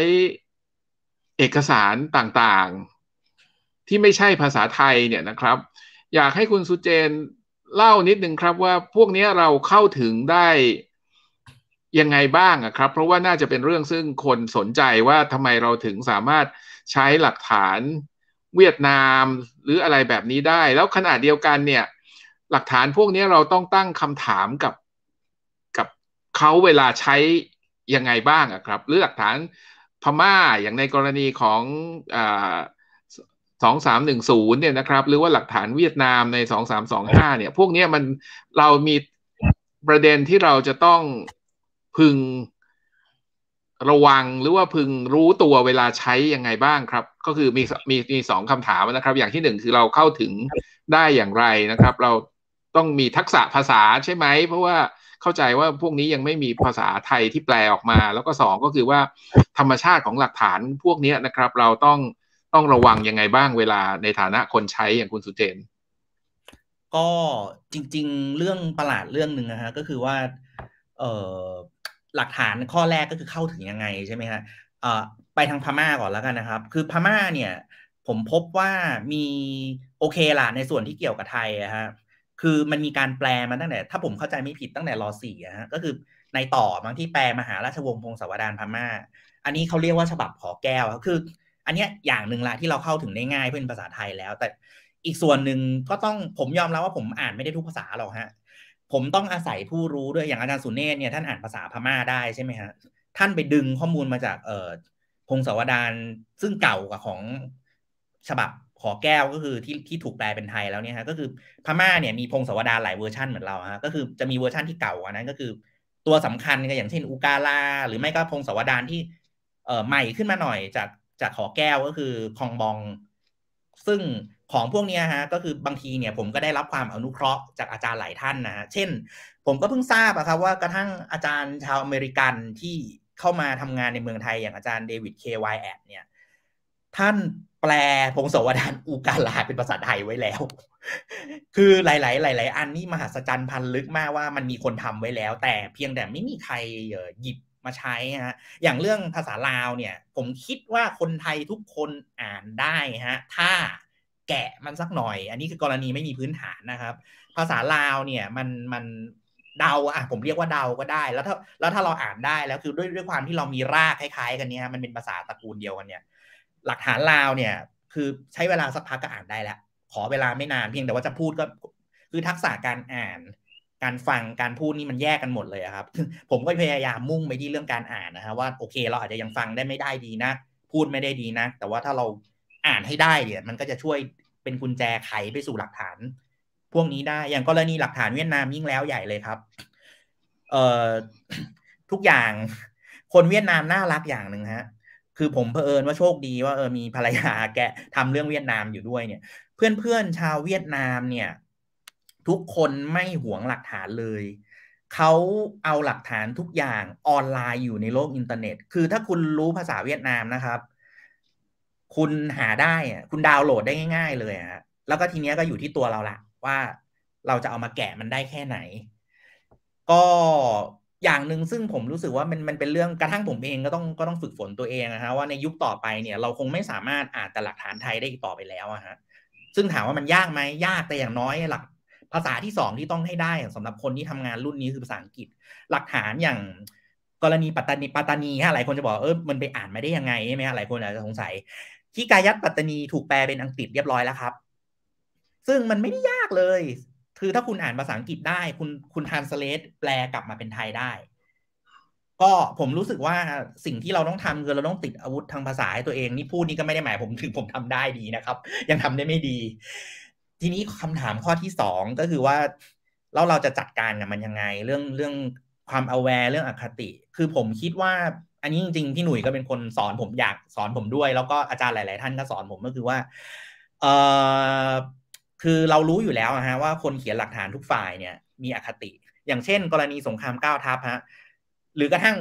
S1: เอกสารต่างๆ ที่ไม่ใช่ภาษาไทยเนี่ยนะครับ อยากให้คุณสุเจนเล่านิดนึงครับว่าพวกนี้เราเข้าถึงได้ ยังไงบ้างครับ เพราะว่าน่าจะเป็นเรื่องซึ่งคนสนใจว่าทำไมเราถึงสามารถใช้หลักฐานเวียดนามหรืออะไรแบบนี้ได้ แล้วขณะเดียวกัน เนี่ย หลักฐานพวกนี้เราต้องตั้งคำถามกับกับเขาเวลาใช้ยังไงบ้างครับหรือหลักฐานพม่าอย่างในกรณีของสองสามหนึ่งศูนย์เนี่ยนะครับ หรือว่าหลักฐานเวียดนามในสองสามสองห้าเนี่ย พวกนี้มันเรามีประเด็นที่เราจะต้องพึงระวังหรือว่าพึงรู้ตัวเวลาใช้ยังไงบ้างครับ ก็คือมีมีมีสองคำถามนะครับ อย่างที่หนึ่งคือเราเข้าถึงได้อย่างไรนะครับ เราต้องมีทักษะภาษาใช่ไหม เพราะว่าเข้าใจว่าพวกนี้ยังไม่มีภาษาไทยที่แปลออกมา แล้วก็สองก็คือว่า ธรรมชาติของหลักฐานพวกนี้นะครับ เราต้องต้องระวังยังไงบ้างเวลาในฐานะคนใช้อย่างคุณสุเจน
S2: ก็จริงๆ เรื่องประหลาดเรื่องหนึ่งนะฮะก็คือว่า เอ่อหลักฐานข้อแรกก็คือเข้าถึงยังไงใช่ไหมครับไปทางพม่าก่อนแล้วกันนะครับ คือพม่าเนี่ย ผมพบว่ามี โอเคล่ะในส่วนที่เกี่ยวกับไทยฮะคือมันมีการแปลมาตั้งแต่ถ้าผมเข้าใจไม่ผิดตั้งแต่รอสี่ฮะก็คือในต่อบางที่แปลมหาราชวงศ์พงศาวดารพม่า อันนี้เขาเรียกว่าฉบับขอแก้วคือ อันนี้อย่างหนึ่งละที่เราเข้าถึงได้ง่ายเป็นภาษาไทยแล้ว แต่อีกส่วนหนึ่งก็ต้องผมยอมรับว่าผมอ่านไม่ได้ทุกภาษาหรอกฮะผมต้องอาศัยผู้รู้ด้วยอย่างอาจารย์สุเนศเนี่ยท่านอ่านภาษาพม่าได้ใช่ไหมฮะท่านไปดึงข้อมูลมาจากเอ่อพงศาวดารซึ่งเก่ากว่าของฉบับขอแก้วก็คือที่ที่ถูกแปลเป็นไทยแล้วเนี่ยฮะก็คือพม่าเนี่ยมีพงศาวดารหลายเวอร์ชันเหมือนเราฮะก็คือจะมีเวอร์ชันที่เก่ากว่านั้นก็คือ ตัวสำคัญก็อย่างเช่นอูกาลาหรือไม่ก็พงศาวดารที่เอ่อใหม่ขึ้นมาหน่อยจากจากขอแก้วก็คือคองบองซึ่งของพวกนี้ฮะก็คือบางทีเนี่ย ผมก็ได้รับความอนุเคราะห์จากอาจารย์หลายท่านนะฮะเช่น ผมก็เพิ่งทราบอะครับว่ากระทั่งอาจารย์ชาวอเมริกันที่เข้ามาทำงานในเมืองไทย อย่างอาจารย์เดวิดเคไวแอดเนี่ยท่านแปลพงศวดานอูกาลาเป็นภาษาไทยไว้แล้ว คือหลาย ๆ หลาย ๆ อันนี่มหัศจรรย์พันลึกมากว่ามันมีคนทำไว้แล้ว แต่เพียงแต่ไม่มีใครหยิบมาใช้ฮะอย่างเรื่องภาษาลาวเนี่ย ผมคิดว่าคนไทยทุกคนอ่านได้ฮะถ้าแกะมันสักหน่อยอันนี้คือกรณีไม่มีพื้นฐานนะครับ ภาษาลาวเนี่ยมันมันเดาอ่ะผมเรียกว่าเดาก็ได้ แล้วถ้าแล้วถ้าเราอ่านได้แล้วคือด้วยด้วยความที่เรามีรากคล้ายๆ กันเนี่ยมันเป็นภาษาตระกูลเดียวกันเนี่ย หลักฐานลาวเนี่ยคือใช้เวลาสักพักก็อ่านได้แล้ว ขอเวลาไม่นานเพียงแต่ว่าจะพูดก็คือทักษะการอ่าน การฟัง การพูดนี่มันแยกกันหมดเลยครับ ผมก็พยายามมุ่งไปที่เรื่องการอ่านนะฮะว่าโอเคเราอาจจะยังฟังได้ไม่ได้ดีนะพูดไม่ได้ดีนะแต่ว่าถ้าเราอ่านให้ได้เนี่ยมันก็จะช่วยเป็นกุญแจไขไปสู่หลักฐาน พวกนี้ได้ อย่างกรณีหลักฐานเวียดนามยิ่งแล้วใหญ่เลยครับ เอ่อทุกอย่าง คนเวียดนามน่ารักอย่างหนึ่งฮะ คือผมเผอิญว่าโชคดี ว่าเออมีภรรยาแกทำเรื่องเวียดนามอยู่ด้วยเนี่ย เพื่อนๆชาวเวียดนามเนี่ย ทุกคนไม่หวงหลักฐานเลย เขาเอาหลักฐานทุกอย่างออนไลน์อยู่ในโลกอินเทอร์เน็ต คือถ้าคุณรู้ภาษาเวียดนามนะครับคุณหาได้คุณดาวน์โหลดได้ง่าย ๆ เลยฮะแล้วก็ทีเนี้ยก็อยู่ที่ตัวเราละว่าเราจะเอามาแกะมันได้แค่ไหน ก็อย่างหนึ่งซึ่งผมรู้สึกว่ามันมันเป็นเรื่องกระทั่งผมเองก็ต้องก็ต้องฝึกฝนตัวเองนะฮะว่าในยุคต่อไปเนี่ยเราคงไม่สามารถอ่านแต่หลักฐานไทยได้อีกต่อไปแล้วอะฮะ ซึ่งถามว่ามันยากไหมยากแต่อย่างน้อยหลักภาษาที่สองที่ต้องให้ได้สำหรับคนที่ทำงานรุ่นนี้คือภาษาอังกฤษ หลักฐานอย่าง กรณีปัตตานีปัตตานีฮะหลายคนจะบอกเออมันไปอ่านมาได้ยังไงใช่ไหมฮะหลายคนอาจจะสงสัยขี้กายัตปัตตานีถูกแปลเป็นอังกฤษเรียบร้อยแล้วครับ ซึ่งมันไม่ได้ยากเลย คือถ้าคุณอ่านภาษาอังกฤษได้คุณคุณทานสเลตแปลกลับมาเป็นไทยได้ ก็ผมรู้สึกว่าสิ่งที่เราต้องทำคือเราต้องติดอาวุธทางภาษาให้ตัวเองนี่พูดนี่ก็ไม่ได้หมายผมถึงผมทำได้ดีนะครับ ยังทำได้ไม่ดี ทีนี้คำถามข้อที่สองก็คือว่าแล้วเราจะจัดการกับมันยังไง เรื่องเรื่องความ aware เรื่องอคติ คือผมคิดว่าอันนี้จริงๆพี่หนุ่ยก็เป็นคนสอนผมอยากสอนผมด้วย แล้วก็อาจารย์หลายๆท่านก็สอนผมก็คือว่าเออคือเรารู้อยู่แล้วนะฮะว่า คนเขียนหลักฐานทุกฝ่ายเนี่ยมีอคติ อย่างเช่น กรณีสงครามเก้าทัพฮะหรือกระทั่ง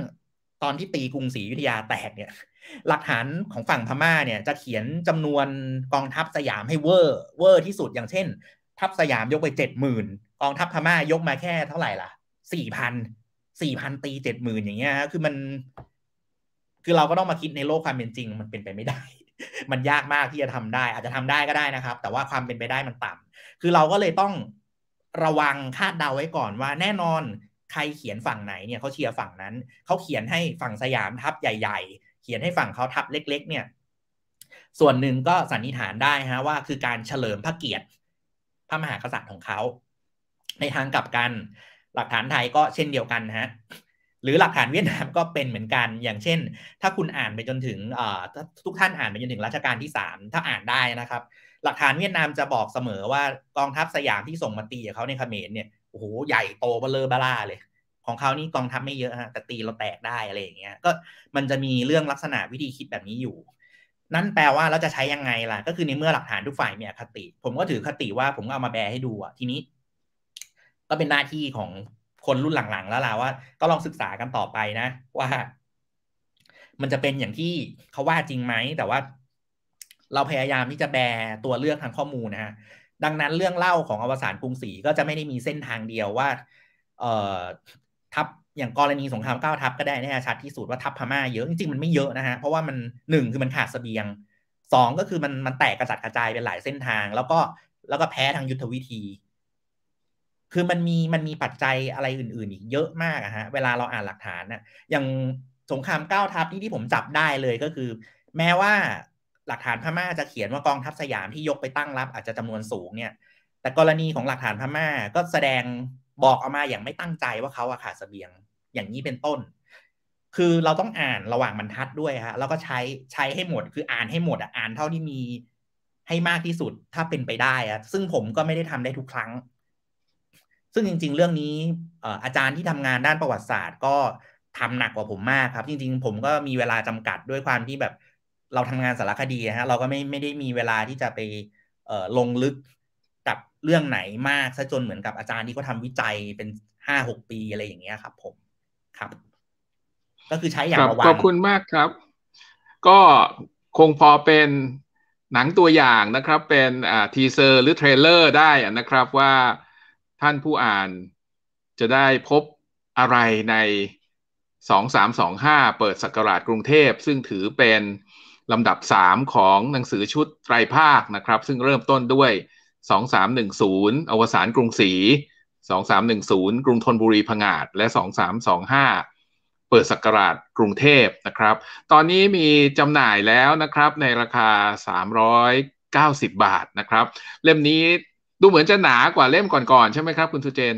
S2: ตอนที่ตีกรุงศรียุธยาแตกเนี่ย หลักฐานของฝั่งพม่าเนี่ย จะเขียนจำนวนกองทัพสยามให้เวอร์เวอร์ที่สุดอย่างเช่น ทัพสยามยกไปเจ็ดหมื่นกองทัพพม่ายกมาแค่เท่าไหร่ล่ะสี่พันสี่พันตีเจ็ดหมื่นอย่างเงี้ยคือมันคือเราก็ต้องมาคิดในโลกความเป็นจริงมันเป็นไปไม่ได้ มันยากมากที่จะทำได้ อาจจะทำได้ก็ได้นะครับ แต่ว่าความเป็นไปได้มันต่ำ คือเราก็เลยต้องระวังคาดเดาไว้ก่อนว่า แน่นอนใครเขียนฝั่งไหนเนี่ยเขาเชียร์ฝั่งนั้น เขาเขียนให้ฝั่งสยามทับใหญ่ ๆ เขียนให้ฝั่งเขาทับเล็ก ๆ เนี่ยส่วนหนึ่งก็สันนิษฐานได้ฮะ ว่าคือการเฉลิมพระเกียรติ พระมหากษัตริย์ของเขาในทางกลับกันหลักฐานไทยก็เช่นเดียวกันฮะหรือหลักฐานเวียดนามก็เป็นเหมือนกันอย่างเช่น ถ้าคุณอ่านไปจนถึงทุกท่านอ่านไปจนถึงรัชกาลที่3ถ้าอ่านได้นะครับ หลักฐานเวียดนามจะบอกเสมอว่ากองทัพสยามที่ส่งมาตีเขาในเขมรเนี่ยโอ้โหใหญ่โตเบลอบล่าเลย ของเขานี่กองทัพไม่เยอะฮะแต่ตีเราแตกได้อะไรอย่างเงี้ย ก็มันจะมีเรื่องลักษณะวิธีคิดแบบนี้อยู่ นั่นแปลว่าเราจะใช้ยังไงล่ะก็คือในเมื่อหลักฐานทุกฝ่ายมีอคติ ผมก็ถือคติว่าผมก็เอามาแบให้ดูอ่ะทีนี้ ก็เป็นหน้าที่ของคนรุ่นหลังๆ แล้วล่ะว่า ก็ลองศึกษากันต่อไปนะ ว่ามันจะเป็นอย่างที่เขาว่าจริงไหม แต่ว่า เราพยายามที่จะแบตัวเลือกทางข้อมูลนะฮะดังนั้นเรื่องเล่าของอวสานกรุงศรีก็จะไม่ได้มีเส้นทางเดียวว่า เอ่อทัพอย่างกรณีสงครามเก้าทัพก็ได้แน่ชัดที่สุดว่าทัพพม่าเยอะ จริงๆมันไม่เยอะนะฮะเพราะว่ามันหนึ่งคือมันขาดสเสบียงสองก็คือมันมันแตกกระจัดกระจายเป็นหลายเส้นทาง แล้วก็แล้วก็แพ้ทางยุทธวิธีคือมันมีมันมีปัจจัยอะไรอื่นๆอีกเยอะมากอะฮะ เวลาเราอ่านหลักฐานอะอย่างสงครามเก้าทัพที่ที่ผมจับได้เลยก็คือ แม้ว่าหลักฐานพม่าจะเขียนว่ากองทัพสยามที่ยกไปตั้งรับ อาจจะจำนวนสูงเนี่ย แต่กรณีของหลักฐานพม่าก็แสดงบอกออกมาอย่างไม่ตั้งใจว่าเขาอะขาดเสบียง อย่างนี้เป็นต้น คือเราต้องอ่านระหว่างบรรทัดด้วยฮะ แล้วก็ใช้ใช้ให้หมด คืออ่านให้หมดอ่ะอ่าน เท่าที่มีให้มากที่สุด ถ้าเป็นไปได้อะซึ่งผมก็ไม่ได้ทำได้ทุกครั้งซึ่งจริง ๆ เรื่องนี้อาจารย์ที่ทำงานด้านประวัติศาสตร์ ก็ทำหนักกว่าผมมากครับจริง ๆ ผมก็มีเวลาจำกัดด้วยความที่แบบเราทำงานสารคดีฮะ เราก็ไม่ไม่ได้มีเวลาที่จะไปลงลึกกับเรื่องไหนมากซะจนเหมือนกับอาจารย์ที่เขาทาวิจัยเป็นห้าหกปีอะไรอย่างเงี้ย ครับ ผมครับ ก็คือใช้อย่างระวังขอบคุณมากครับ
S1: ก็คงพอเป็นหนังตัวอย่างนะครับ เป็นทีเซอร์ หรือเทรลเลอร์ได้นะครับว่าท่านผู้อ่านจะได้พบอะไรใน 2325 เปิดสักราชกรุงเทพ ซึ่งถือเป็นลำดับ 3 ของหนังสือชุดไตรภาคนะครับ ซึ่งเริ่มต้นด้วย 2310อวสานกรุงศรี2310 กรุงธนบุรีพงอาด และ 2325 เปิดสักราชกรุงเทพนะครับ ตอนนี้มีจำหน่ายแล้วนะครับในราคา 390 บาทนะครับเล่มนี้ดูเหมือนจะหนากว่าเล
S2: ่มก่อนๆใช่ไหมครับ คุณสุเจน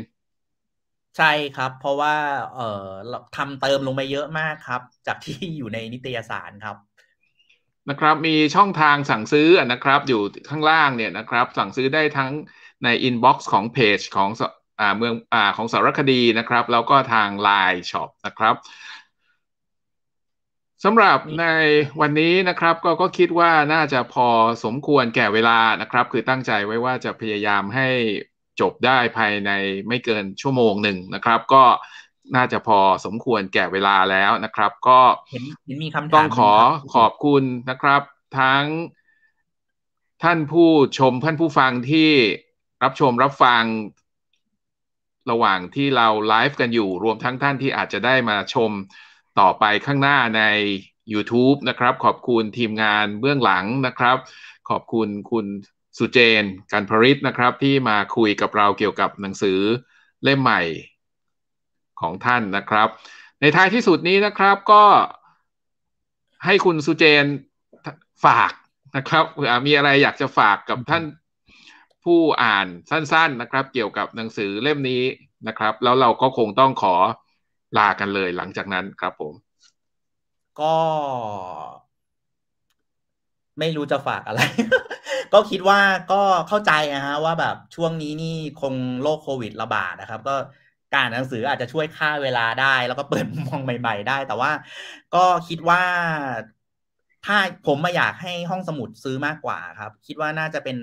S2: ใช่ครับเพราะว่าเออทำเติมลงไปเยอะมากครับ จากที่อยู่ในนิตยสารครับ
S1: นะครับมีช่องทางสั่งซื้อนะครับ อยู่ข้างล่างเนี่ยนะครับ สั่งซื้อได้ทั้งในอินบ็อกซ์ของเพจของอ่าเมืองอ่าของสารคดีนะครับแล้วก็ทาง Line Shop นะครับสำหรับในวันนี้นะครับ ก็ก็คิดว่าน่าจะพอสมควรแก่เวลานะครับ คือตั้งใจไว้ว่าจะพยายามให้จบได้ภายในไม่เกินชั่วโมงหนึ่งนะครับ ก็น่าจะพอสมควรแก่เวลาแล้วนะครับ ก็ต้องขอขอบคุณนะครับ ทั้งท่านผู้ชม ท่านผู้ฟังที่รับชมรับฟัง ระหว่างที่เราไลฟ์กันอยู่รวมทั้งท่านที่อาจจะได้มาชมต่อไปข้างหน้าใน YouTube นะครับ ขอบคุณทีมงานเบื้องหลังนะครับ ขอบคุณคุณสุเจนกันพริตนะครับ ที่มาคุยกับเราเกี่ยวกับหนังสือเล่มใหม่ของท่านนะครับ ในท้ายที่สุดนี้นะครับก็ให้คุณสุเจนฝากนะครับมีอะไรอยากจะฝากกับท่านผู้อ่านสั้น ๆนะครับ เกี่ยวกับหนังสือเล่มนี้นะครับ แล้วเราก็คงต้องขอลากันเลยหลังจากนั้นครับผม
S2: ก็ ไม่รู้จะฝากอะไร ก็คิดว่าก็เข้าใจนะฮะ ว่าแบบช่วงนี้นี่คงโรคโควิด ระบาดนะครับ ก็การหนังสืออาจจะช่วยฆ่าเวลาได้ แล้วก็เปิดมองใหม่ ๆ ได้ แต่ว่าก็คิดว่าถ้าผมมาอยากให้ห้องสมุดซื้อมากกว่าครับ คิดว่าน่าจะเป็น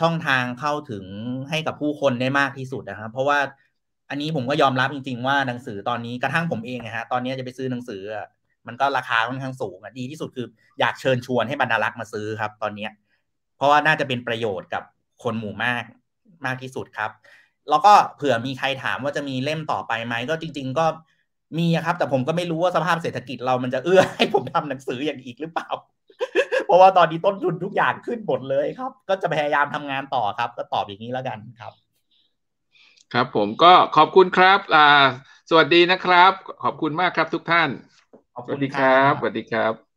S2: ช่องทางเข้าถึงให้กับผู้คนได้มากที่สุดนะครับเพราะว่าอันนี้ผมก็ยอมรับจริงๆว่าหนังสือตอนนี้กระทั่งผมเองนะฮะตอนนี้จะไปซื้อหนังสือมันก็ราคาค่อนข้างสูงอ่ะดีที่สุดคือ อยากเชิญชวนให้บรรดารักษ์มาซื้อครับ ตอนเนี้ย เพราะว่าน่าจะเป็นประโยชน์กับคนหมู่มากมากที่สุดครับแล้วก็เผื่อมีใครถามว่าจะมีเล่มต่อไปไหมก็จริงๆ ก็มีครับ แต่ผมก็ไม่รู้ว่าสภาพเศรษฐกิจเรามันจะเอื้อให้ผมทำหนังสืออย่างอีกหรือเปล่า เพราะว่าตอนนี้ต้นทุนทุกอย่างขึ้นหมดเลยครับ ก็จะพยายามทำงานต่อครับก็ตอบอย่างนี้แล้วกันครับ
S1: ครับผมก็ขอบคุณครับ อ่า สวัสดีนะครับ ขอบคุณมากครับทุกท่านขอบคุณครับสวัสดีครับ